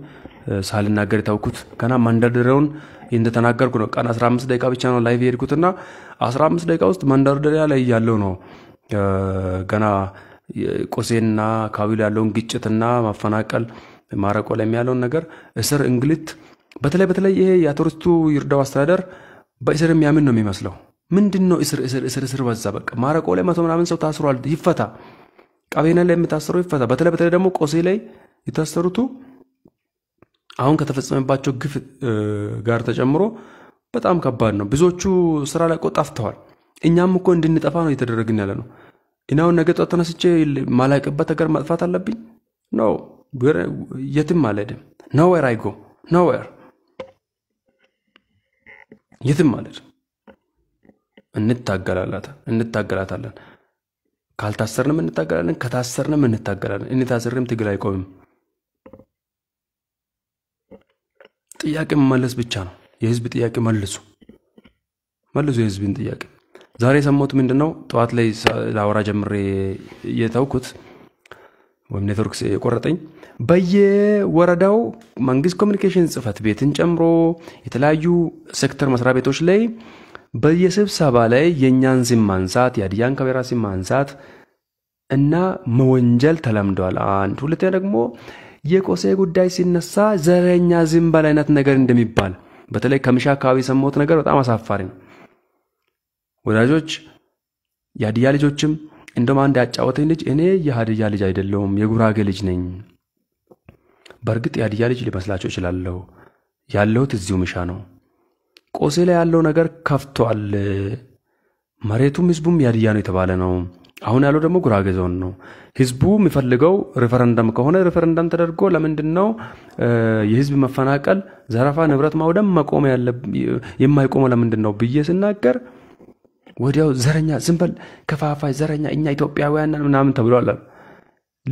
ሳልናገር የታውኩት ገና መንደርደሪያውን እንደተናገርኩ ነው። ቀን 15 ደቂቃ ብቻ ነው ላይቭ የሄድኩትና 15 ደቂቃ ውስጥ መንደርደሪያ ላይ ያለው ነው ገና ቁሴና አካባቢ ያለውን ግጭትና ማፈናቀል ማረቆ ላይ ያለውን ነገር እስር፣ እንግልት በተለይ በተለይ ይሄ የአቶ ይርዳው አስተዳደር በእስር የሚያምን ነው የሚመስለው። ምንድን ነው እስር እስር እስር እስር በዛ። በቃ ማረቆ ላይ መቶ ምናምን ሰው ታስሯል። ይፈታ። ቀቤና ላይ የሚታሰረው ይፈታ። በተለይ በተለይ ደግሞ ቆሴ ላይ የታሰሩቱ አሁን ከተፈጸመባቸው ግፍ ጋር ተጨምሮ በጣም ከባድ ነው። ብዙዎቹ ስራ ላይ ጠፍተዋል። እኛም እኮ እንድንጠፋ ነው እየተደረግን ያለ ነው። እናሁን ነገ ጠዋት ተነስቼ ማላቅበት ነገር መጥፋት አለብኝ ነው? የትም አልሄድም። ኖዌር አይጎ ኖዌር የትም ማለት እንታገላላታ እንታገላታለን። ካልታሰርንም እንታገላለን፣ ከታሰርንም እንታገላለን። እኔ ትግል አይቆምም። ጥያቄ መመለስ ብቻ ነው። የህዝብ ጥያቄ መልሱ፣ መልሱ የህዝብን ጥያቄ። ዛሬ የሰማሁት ምንድን ነው? ጠዋት ላይ ለአውራ ጀምሬ የተውኩት ወይም ኔትወርክ የቆረጠኝ በየወረዳው መንግስት ኮሚኒኬሽን ጽህፈት ቤትን ጨምሮ የተለያዩ ሴክተር መስሪያ ቤቶች ላይ በየስብሰባ ላይ የእኛን ስም ማንሳት የሀዲያን ከቤራ ስም ማንሳት እና መወንጀል ተለምደዋል። አንድ ሁለተኛ ደግሞ የቆሴ ጉዳይ ሲነሳ ዘረኛ በል አይነት ነገር እንደሚባል በተለይ ከምሻ አካባቢ የሰማሁት ነገር በጣም አሳፋሪ ነው። ወዳጆች የሀዲያ ልጆችም እንደውም አንድ ያጫወተኝ ልጅ እኔ የሀዲያ ልጅ አይደለሁም የጉራጌ ልጅ ነኝ በእርግጥ የአድያ ልጅ ሊመስላቸው እችላለሁ። ያለሁት እዚሁ ምሻ ነው። ቆሴ ላይ ያለው ነገር ከፍቷል። መሬቱም ህዝቡም የአድያ ነው የተባለ ነው። አሁን ያለው ደግሞ ጉራጌ ዞን ነው። ህዝቡ የሚፈልገው ሪፈረንደም ከሆነ ሪፈረንደም ተደርጎ ለምንድን ነው የህዝብ መፈናቀል፣ ዘረፋ፣ ንብረት ማውደም መቆም የማይቆመው ለምንድን ነው ብዬ ስናገር ወዲያው ዘረኛ ዝም በል ከፋፋይ ዘረኛ እኛ ኢትዮጵያውያን ምናምን ተብሏል።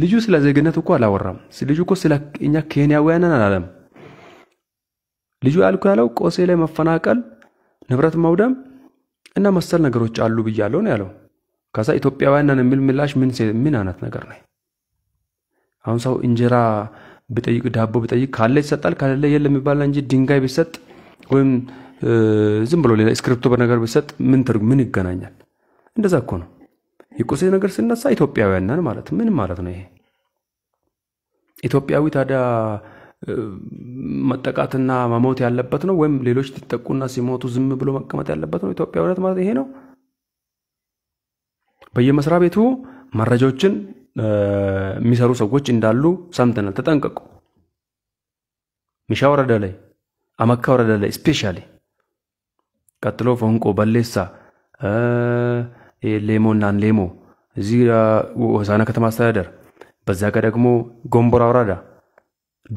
ልጁ ስለ ዜግነት እኮ አላወራም። ልጁ እኮ ስለ እኛ ኬንያውያንን አላለም። ልጁ ያልኩ ያለው ቆሴ ላይ መፈናቀል፣ ንብረት መውደም እና መሰል ነገሮች አሉ ብያለው ነው ያለው። ከዛ ኢትዮጵያውያንን የሚል ምላሽ ምን ምን አይነት ነገር ነው? አሁን ሰው እንጀራ ብጠይቅ ዳቦ ብጠይቅ ካለ ይሰጣል ካለ የለም የሚባል እንጂ ድንጋይ ቢሰጥ ወይም ዝም ብሎ ሌላ ስክሪፕቶ በነገር ቢሰጥ ምን ምን ይገናኛል? እንደዛ እኮ ነው። የቁሴ ነገር ስነሳ ኢትዮጵያውያን ማለት ምን ማለት ነው ይሄ? ኢትዮጵያዊ ታዲያ መጠቃትና መሞት ያለበት ነው ወይም ሌሎች ሊጠቁና ሲሞቱ ዝም ብሎ መቀመጥ ያለበት ነው? ኢትዮጵያዊነት ማለት ይሄ ነው? በየመስሪያ ቤቱ መረጃዎችን የሚሰሩ ሰዎች እንዳሉ ሰምተናል። ተጠንቀቁ። ሚሻ ወረዳ ላይ፣ አመካ ወረዳ ላይ ስፔሻሊ ቀጥሎ ፎንቆ፣ በሌሳ ሌሞናን ሌሞ እዚህ ሆሳና ከተማ አስተዳደር፣ በዛ ጋ ደግሞ ጎንቦራ ወረዳ፣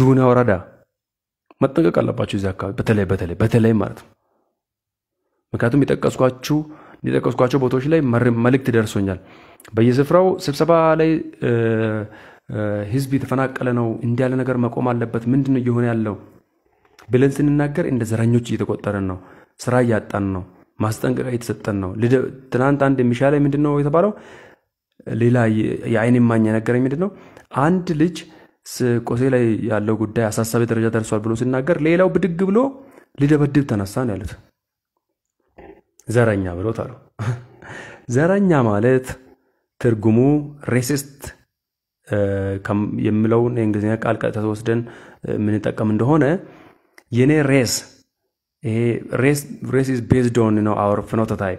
ዱና ወረዳ መጠንቀቅ አለባቸው። እዚህ አካባቢ በተለይ በተለይ በተለይ ማለት ነው። ምክንያቱም የጠቀስኳችሁ የጠቀስኳቸው ቦታዎች ላይ መልእክት ደርሶኛል። በየስፍራው ስብሰባ ላይ ህዝብ የተፈናቀለ ነው እንዲህ ያለ ነገር መቆም አለበት። ምንድን ነው እየሆነ ያለው ብለን ስንናገር እንደ ዘረኞች እየተቆጠረን ነው። ስራ እያጣን ነው። ማስጠንቀቂያ የተሰጠን ነው። ትናንት አንድ የሚሻ ላይ ምንድን ነው የተባለው? ሌላ የአይን ማኝ የነገረኝ ምንድን ነው አንድ ልጅ ቆሴ ላይ ያለው ጉዳይ አሳሳቢ ደረጃ ደርሷል ብሎ ሲናገር ሌላው ብድግ ብሎ ሊደበድብ ተነሳ ነው ያሉት። ዘረኛ ብሎት አሉ። ዘረኛ ማለት ትርጉሙ ሬሲስት የሚለውን የእንግሊዝኛ ቃል ተወስደን የምንጠቀም እንደሆነ የኔ ሬስ ይሄ ሬስ ኢዝ ቤዝድ ኦን ነው አወር ፍኖቶታይፕ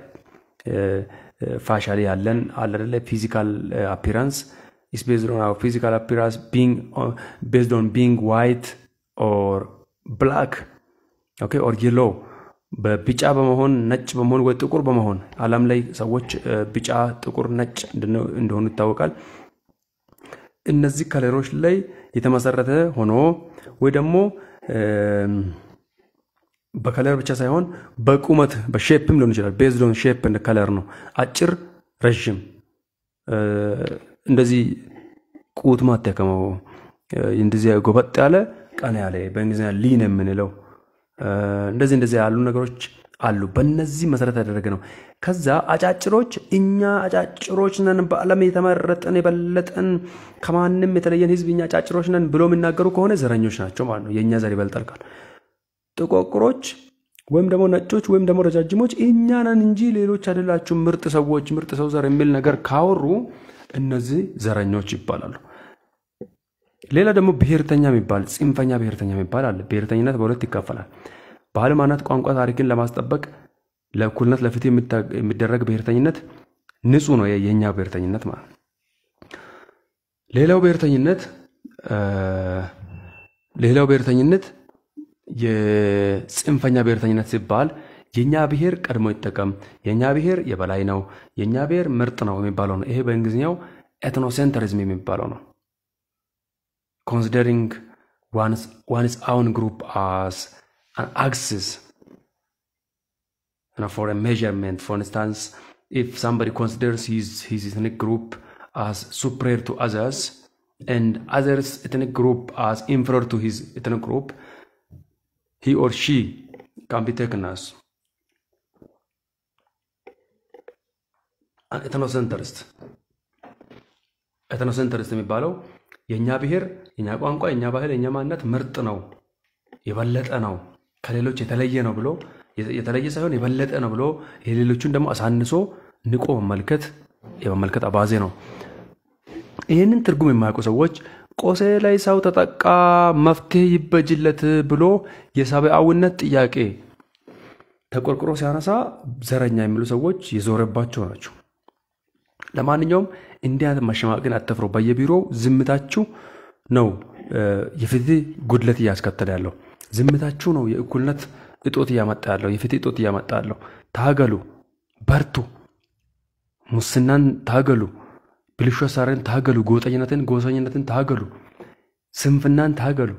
ፋሻሊ ያለን አለደለ ፊዚካል አፒራንስ is based on our physical appearance being uh, based on being white or black okay በቢጫ በመሆን ነጭ በመሆን ወይ ጥቁር በመሆን አለም ላይ ሰዎች ቢጫ ጥቁር ነጭ እንደሆኑ ይታወቃል እነዚህ ከለሮች ላይ የተመሰረተ ሆኖ ወይ ደግሞ በከለር ብቻ ሳይሆን በቁመት በሼፕም ሊሆን ይችላል። ቤዝ ሊሆን ሼፕ እንደ ከለር ነው። አጭር፣ ረዥም እንደዚህ ቁት ማተከመው እንደዚህ ጎበጥ ያለ ቀና ያለ በእንግሊዝኛ ሊን የምንለው እንደዚህ እንደዚህ ያሉ ነገሮች አሉ። በእነዚህ መሰረት ያደረገ ነው። ከዛ አጫጭሮች እኛ አጫጭሮች ነን በዓለም የተመረጠን የበለጠን ከማንም የተለየን ህዝብ እኛ አጫጭሮች ነን ብሎ የሚናገሩ ከሆነ ዘረኞች ናቸው ማለት ነው። የእኛ ዘር ይበልጣል ጥቆቁሮች ወይም ደግሞ ነጮች ወይም ደግሞ ረጃጅሞች እኛ ነን እንጂ ሌሎች አይደላችሁም፣ ምርጥ ሰዎች፣ ምርጥ ሰው ዘር የሚል ነገር ካወሩ እነዚህ ዘረኞች ይባላሉ። ሌላ ደግሞ ብሔርተኛ የሚባል ጽንፈኛ ብሔርተኛ የሚባል አለ። ብሔርተኝነት በሁለት ይካፈላል። ባህል፣ ቋንቋ፣ ታሪክን ለማስጠበቅ ለእኩልነት ለፍትህ የሚደረግ ብሔርተኝነት ንጹህ ነው፣ የእኛ ብሔርተኝነት ማለት ሌላው ብሔርተኝነት ሌላው ብሔርተኝነት የጽንፈኛ ብሔርተኝነት ሲባል የእኛ ብሔር ቀድሞ ይጠቀም፣ የእኛ ብሔር የበላይ ነው፣ የእኛ ብሔር ምርጥ ነው የሚባለው ነው። ይሄ በእንግሊዝኛው ኤትኖሴንተሪዝም የሚባለው ነው። ኮንሲደሪንግ ዋንስ አውን ግሩፕ አስ አን አክሲስ ፎር ሜርመንት ፎር ኢንስታንስ if ሳምበዲ considers ሂዝ ኢትኒክ ግሩፕ አስ as ቱ አዘርስ others አዘርስ ኢትኒክ ግሩፕ አስ as ቱ ሂዝ ኢትኒክ ግሩፕ he or she can be taken as ኤትኖሴንተሪስት የሚባለው የእኛ ብሔር፣ የኛ ቋንቋ፣ የእኛ ባህል፣ የእኛ ማንነት ምርጥ ነው፣ የበለጠ ነው፣ ከሌሎች የተለየ ነው ብሎ የተለየ ሳይሆን የበለጠ ነው ብሎ የሌሎቹን ደግሞ አሳንሶ ንቆ መመልከት የመመልከት አባዜ ነው። ይህንን ትርጉም የማያውቁ ሰዎች ቆሴ ላይ ሰው ተጠቃ፣ መፍትሄ ይበጅለት ብሎ የሰብአዊነት ጥያቄ ተቆርቁሮ ሲያነሳ ዘረኛ የሚሉ ሰዎች የዞረባቸው ናቸው። ለማንኛውም እንዲህ አይነት ማሸማቅን አትፍሩ። በየቢሮው ዝምታችሁ ነው የፍትህ ጉድለት እያስከተለ ያለው። ዝምታችሁ ነው የእኩልነት እጦት እያመጣ ያለው፣ የፍትህ እጦት እያመጣ ያለው። ታገሉ፣ በርቱ፣ ሙስናን ታገሉ። ብልሹ አሰራርን ታገሉ፣ ጎጠኝነትን፣ ጎሰኝነትን ታገሉ፣ ስንፍናን ታገሉ፣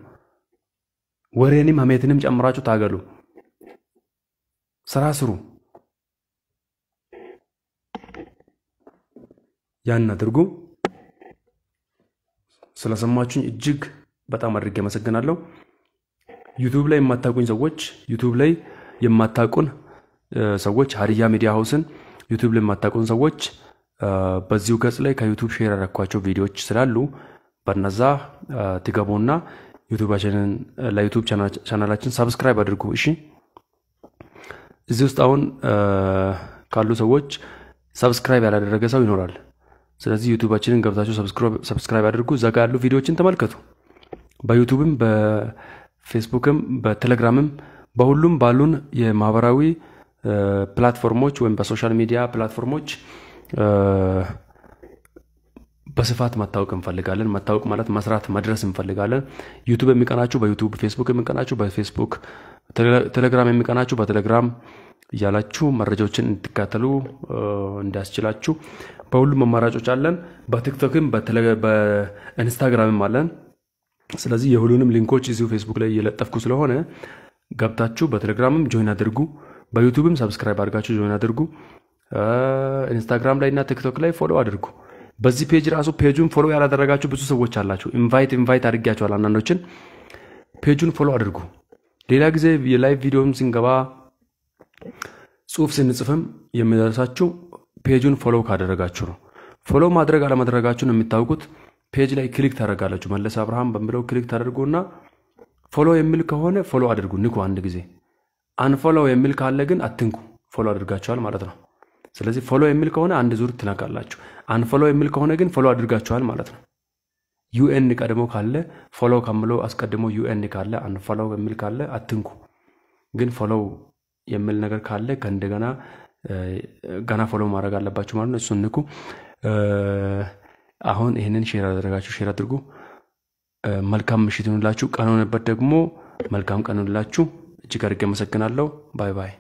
ወሬንም ሀሜትንም ጨምራችሁ ታገሉ። ስራ ስሩ። ያን አድርጉ። ስለሰማችሁኝ እጅግ በጣም አድርጌ አመሰግናለሁ። ዩቱብ ላይ የማታውቁኝ ሰዎች ዩቱብ ላይ የማታውቁን ሰዎች ሀዲያ ሚዲያ ሀውስን ዩቱብ ላይ የማታውቁን ሰዎች በዚሁ ገጽ ላይ ከዩቱብ ሼር ያረኳቸው ቪዲዮዎች ስላሉ በነዛ ትገቡና ዩቱባችንን ለዩቱብ ቻናላችን ሰብስክራይብ አድርጉ። እሺ፣ እዚህ ውስጥ አሁን ካሉ ሰዎች ሰብስክራይብ ያላደረገ ሰው ይኖራል። ስለዚህ ዩቱባችንን ገብታቸው ሰብስክራይብ አድርጉ። ዘጋ ያሉ ቪዲዮዎችን ተመልከቱ። በዩቱብም በፌስቡክም በቴሌግራምም በሁሉም ባሉን የማህበራዊ ፕላትፎርሞች ወይም በሶሻል ሚዲያ ፕላትፎርሞች በስፋት መታወቅ እንፈልጋለን። መታወቅ ማለት መስራት መድረስ እንፈልጋለን። ዩቱብ የሚቀናችሁ በዩቱብ፣ ፌስቡክ የሚቀናችሁ በፌስቡክ፣ ቴሌግራም የሚቀናችሁ በቴሌግራም እያላችሁ መረጃዎችን እንድትካተሉ እንዲያስችላችሁ በሁሉም አማራጮች አለን። በቲክቶክም በኢንስታግራምም አለን። ስለዚህ የሁሉንም ሊንኮች እዚሁ ፌስቡክ ላይ እየለጠፍኩ ስለሆነ ገብታችሁ በቴሌግራምም ጆይን አድርጉ። በዩቱብም ሰብስክራይብ አድርጋችሁ ጆይን አድርጉ። ኢንስታግራም ላይ እና ቲክቶክ ላይ ፎሎ አድርጉ። በዚህ ፔጅ ራሱ ፔጁን ፎሎ ያላደረጋችሁ ብዙ ሰዎች አላችሁ። ኢንቫይት ኢንቫይት አድርጊያቸዋል አንዳንዶችን። ፔጁን ፎሎ አድርጉ። ሌላ ጊዜ የላይቭ ቪዲዮም ስንገባ ጽሁፍ ስንጽፍም የሚደርሳችሁ ፔጁን ፎሎ ካደረጋችሁ ነው። ፎሎ ማድረግ አለማድረጋችሁን የሚታወቁት ፔጅ ላይ ክሊክ ታደርጋላችሁ። መለስ አብርሃም በሚለው ክሊክ ታደርጉና ፎሎ የሚል ከሆነ ፎሎ አድርጉ፣ ንኩ አንድ ጊዜ። አንፎሎ የሚል ካለ ግን አትንኩ። ፎሎ አድርጋችኋል ማለት ነው። ስለዚህ ፎሎ የሚል ከሆነ አንድ ዙር ትነካላችሁ። አንፎሎ የሚል ከሆነ ግን ፎሎ አድርጋችኋል ማለት ነው። ዩኤን ቀድሞ ካለ ፎሎ ከምሎ አስቀድሞ ዩኤን ካለ አንፎሎ የሚል ካለ አትንኩ። ግን ፎሎ የሚል ነገር ካለ ከእንደገና ገና ፎሎ ማድረግ አለባችሁ ማለት ነው። እሱን ንኩ። አሁን ይህንን ሼር አደረጋችሁ፣ ሼር አድርጉ። መልካም ምሽት ይሁንላችሁ። ቀን ሆነበት ደግሞ መልካም ቀን ይሁንላችሁ። እጅግ አድርጌ አመሰግናለሁ። ባይ ባይ።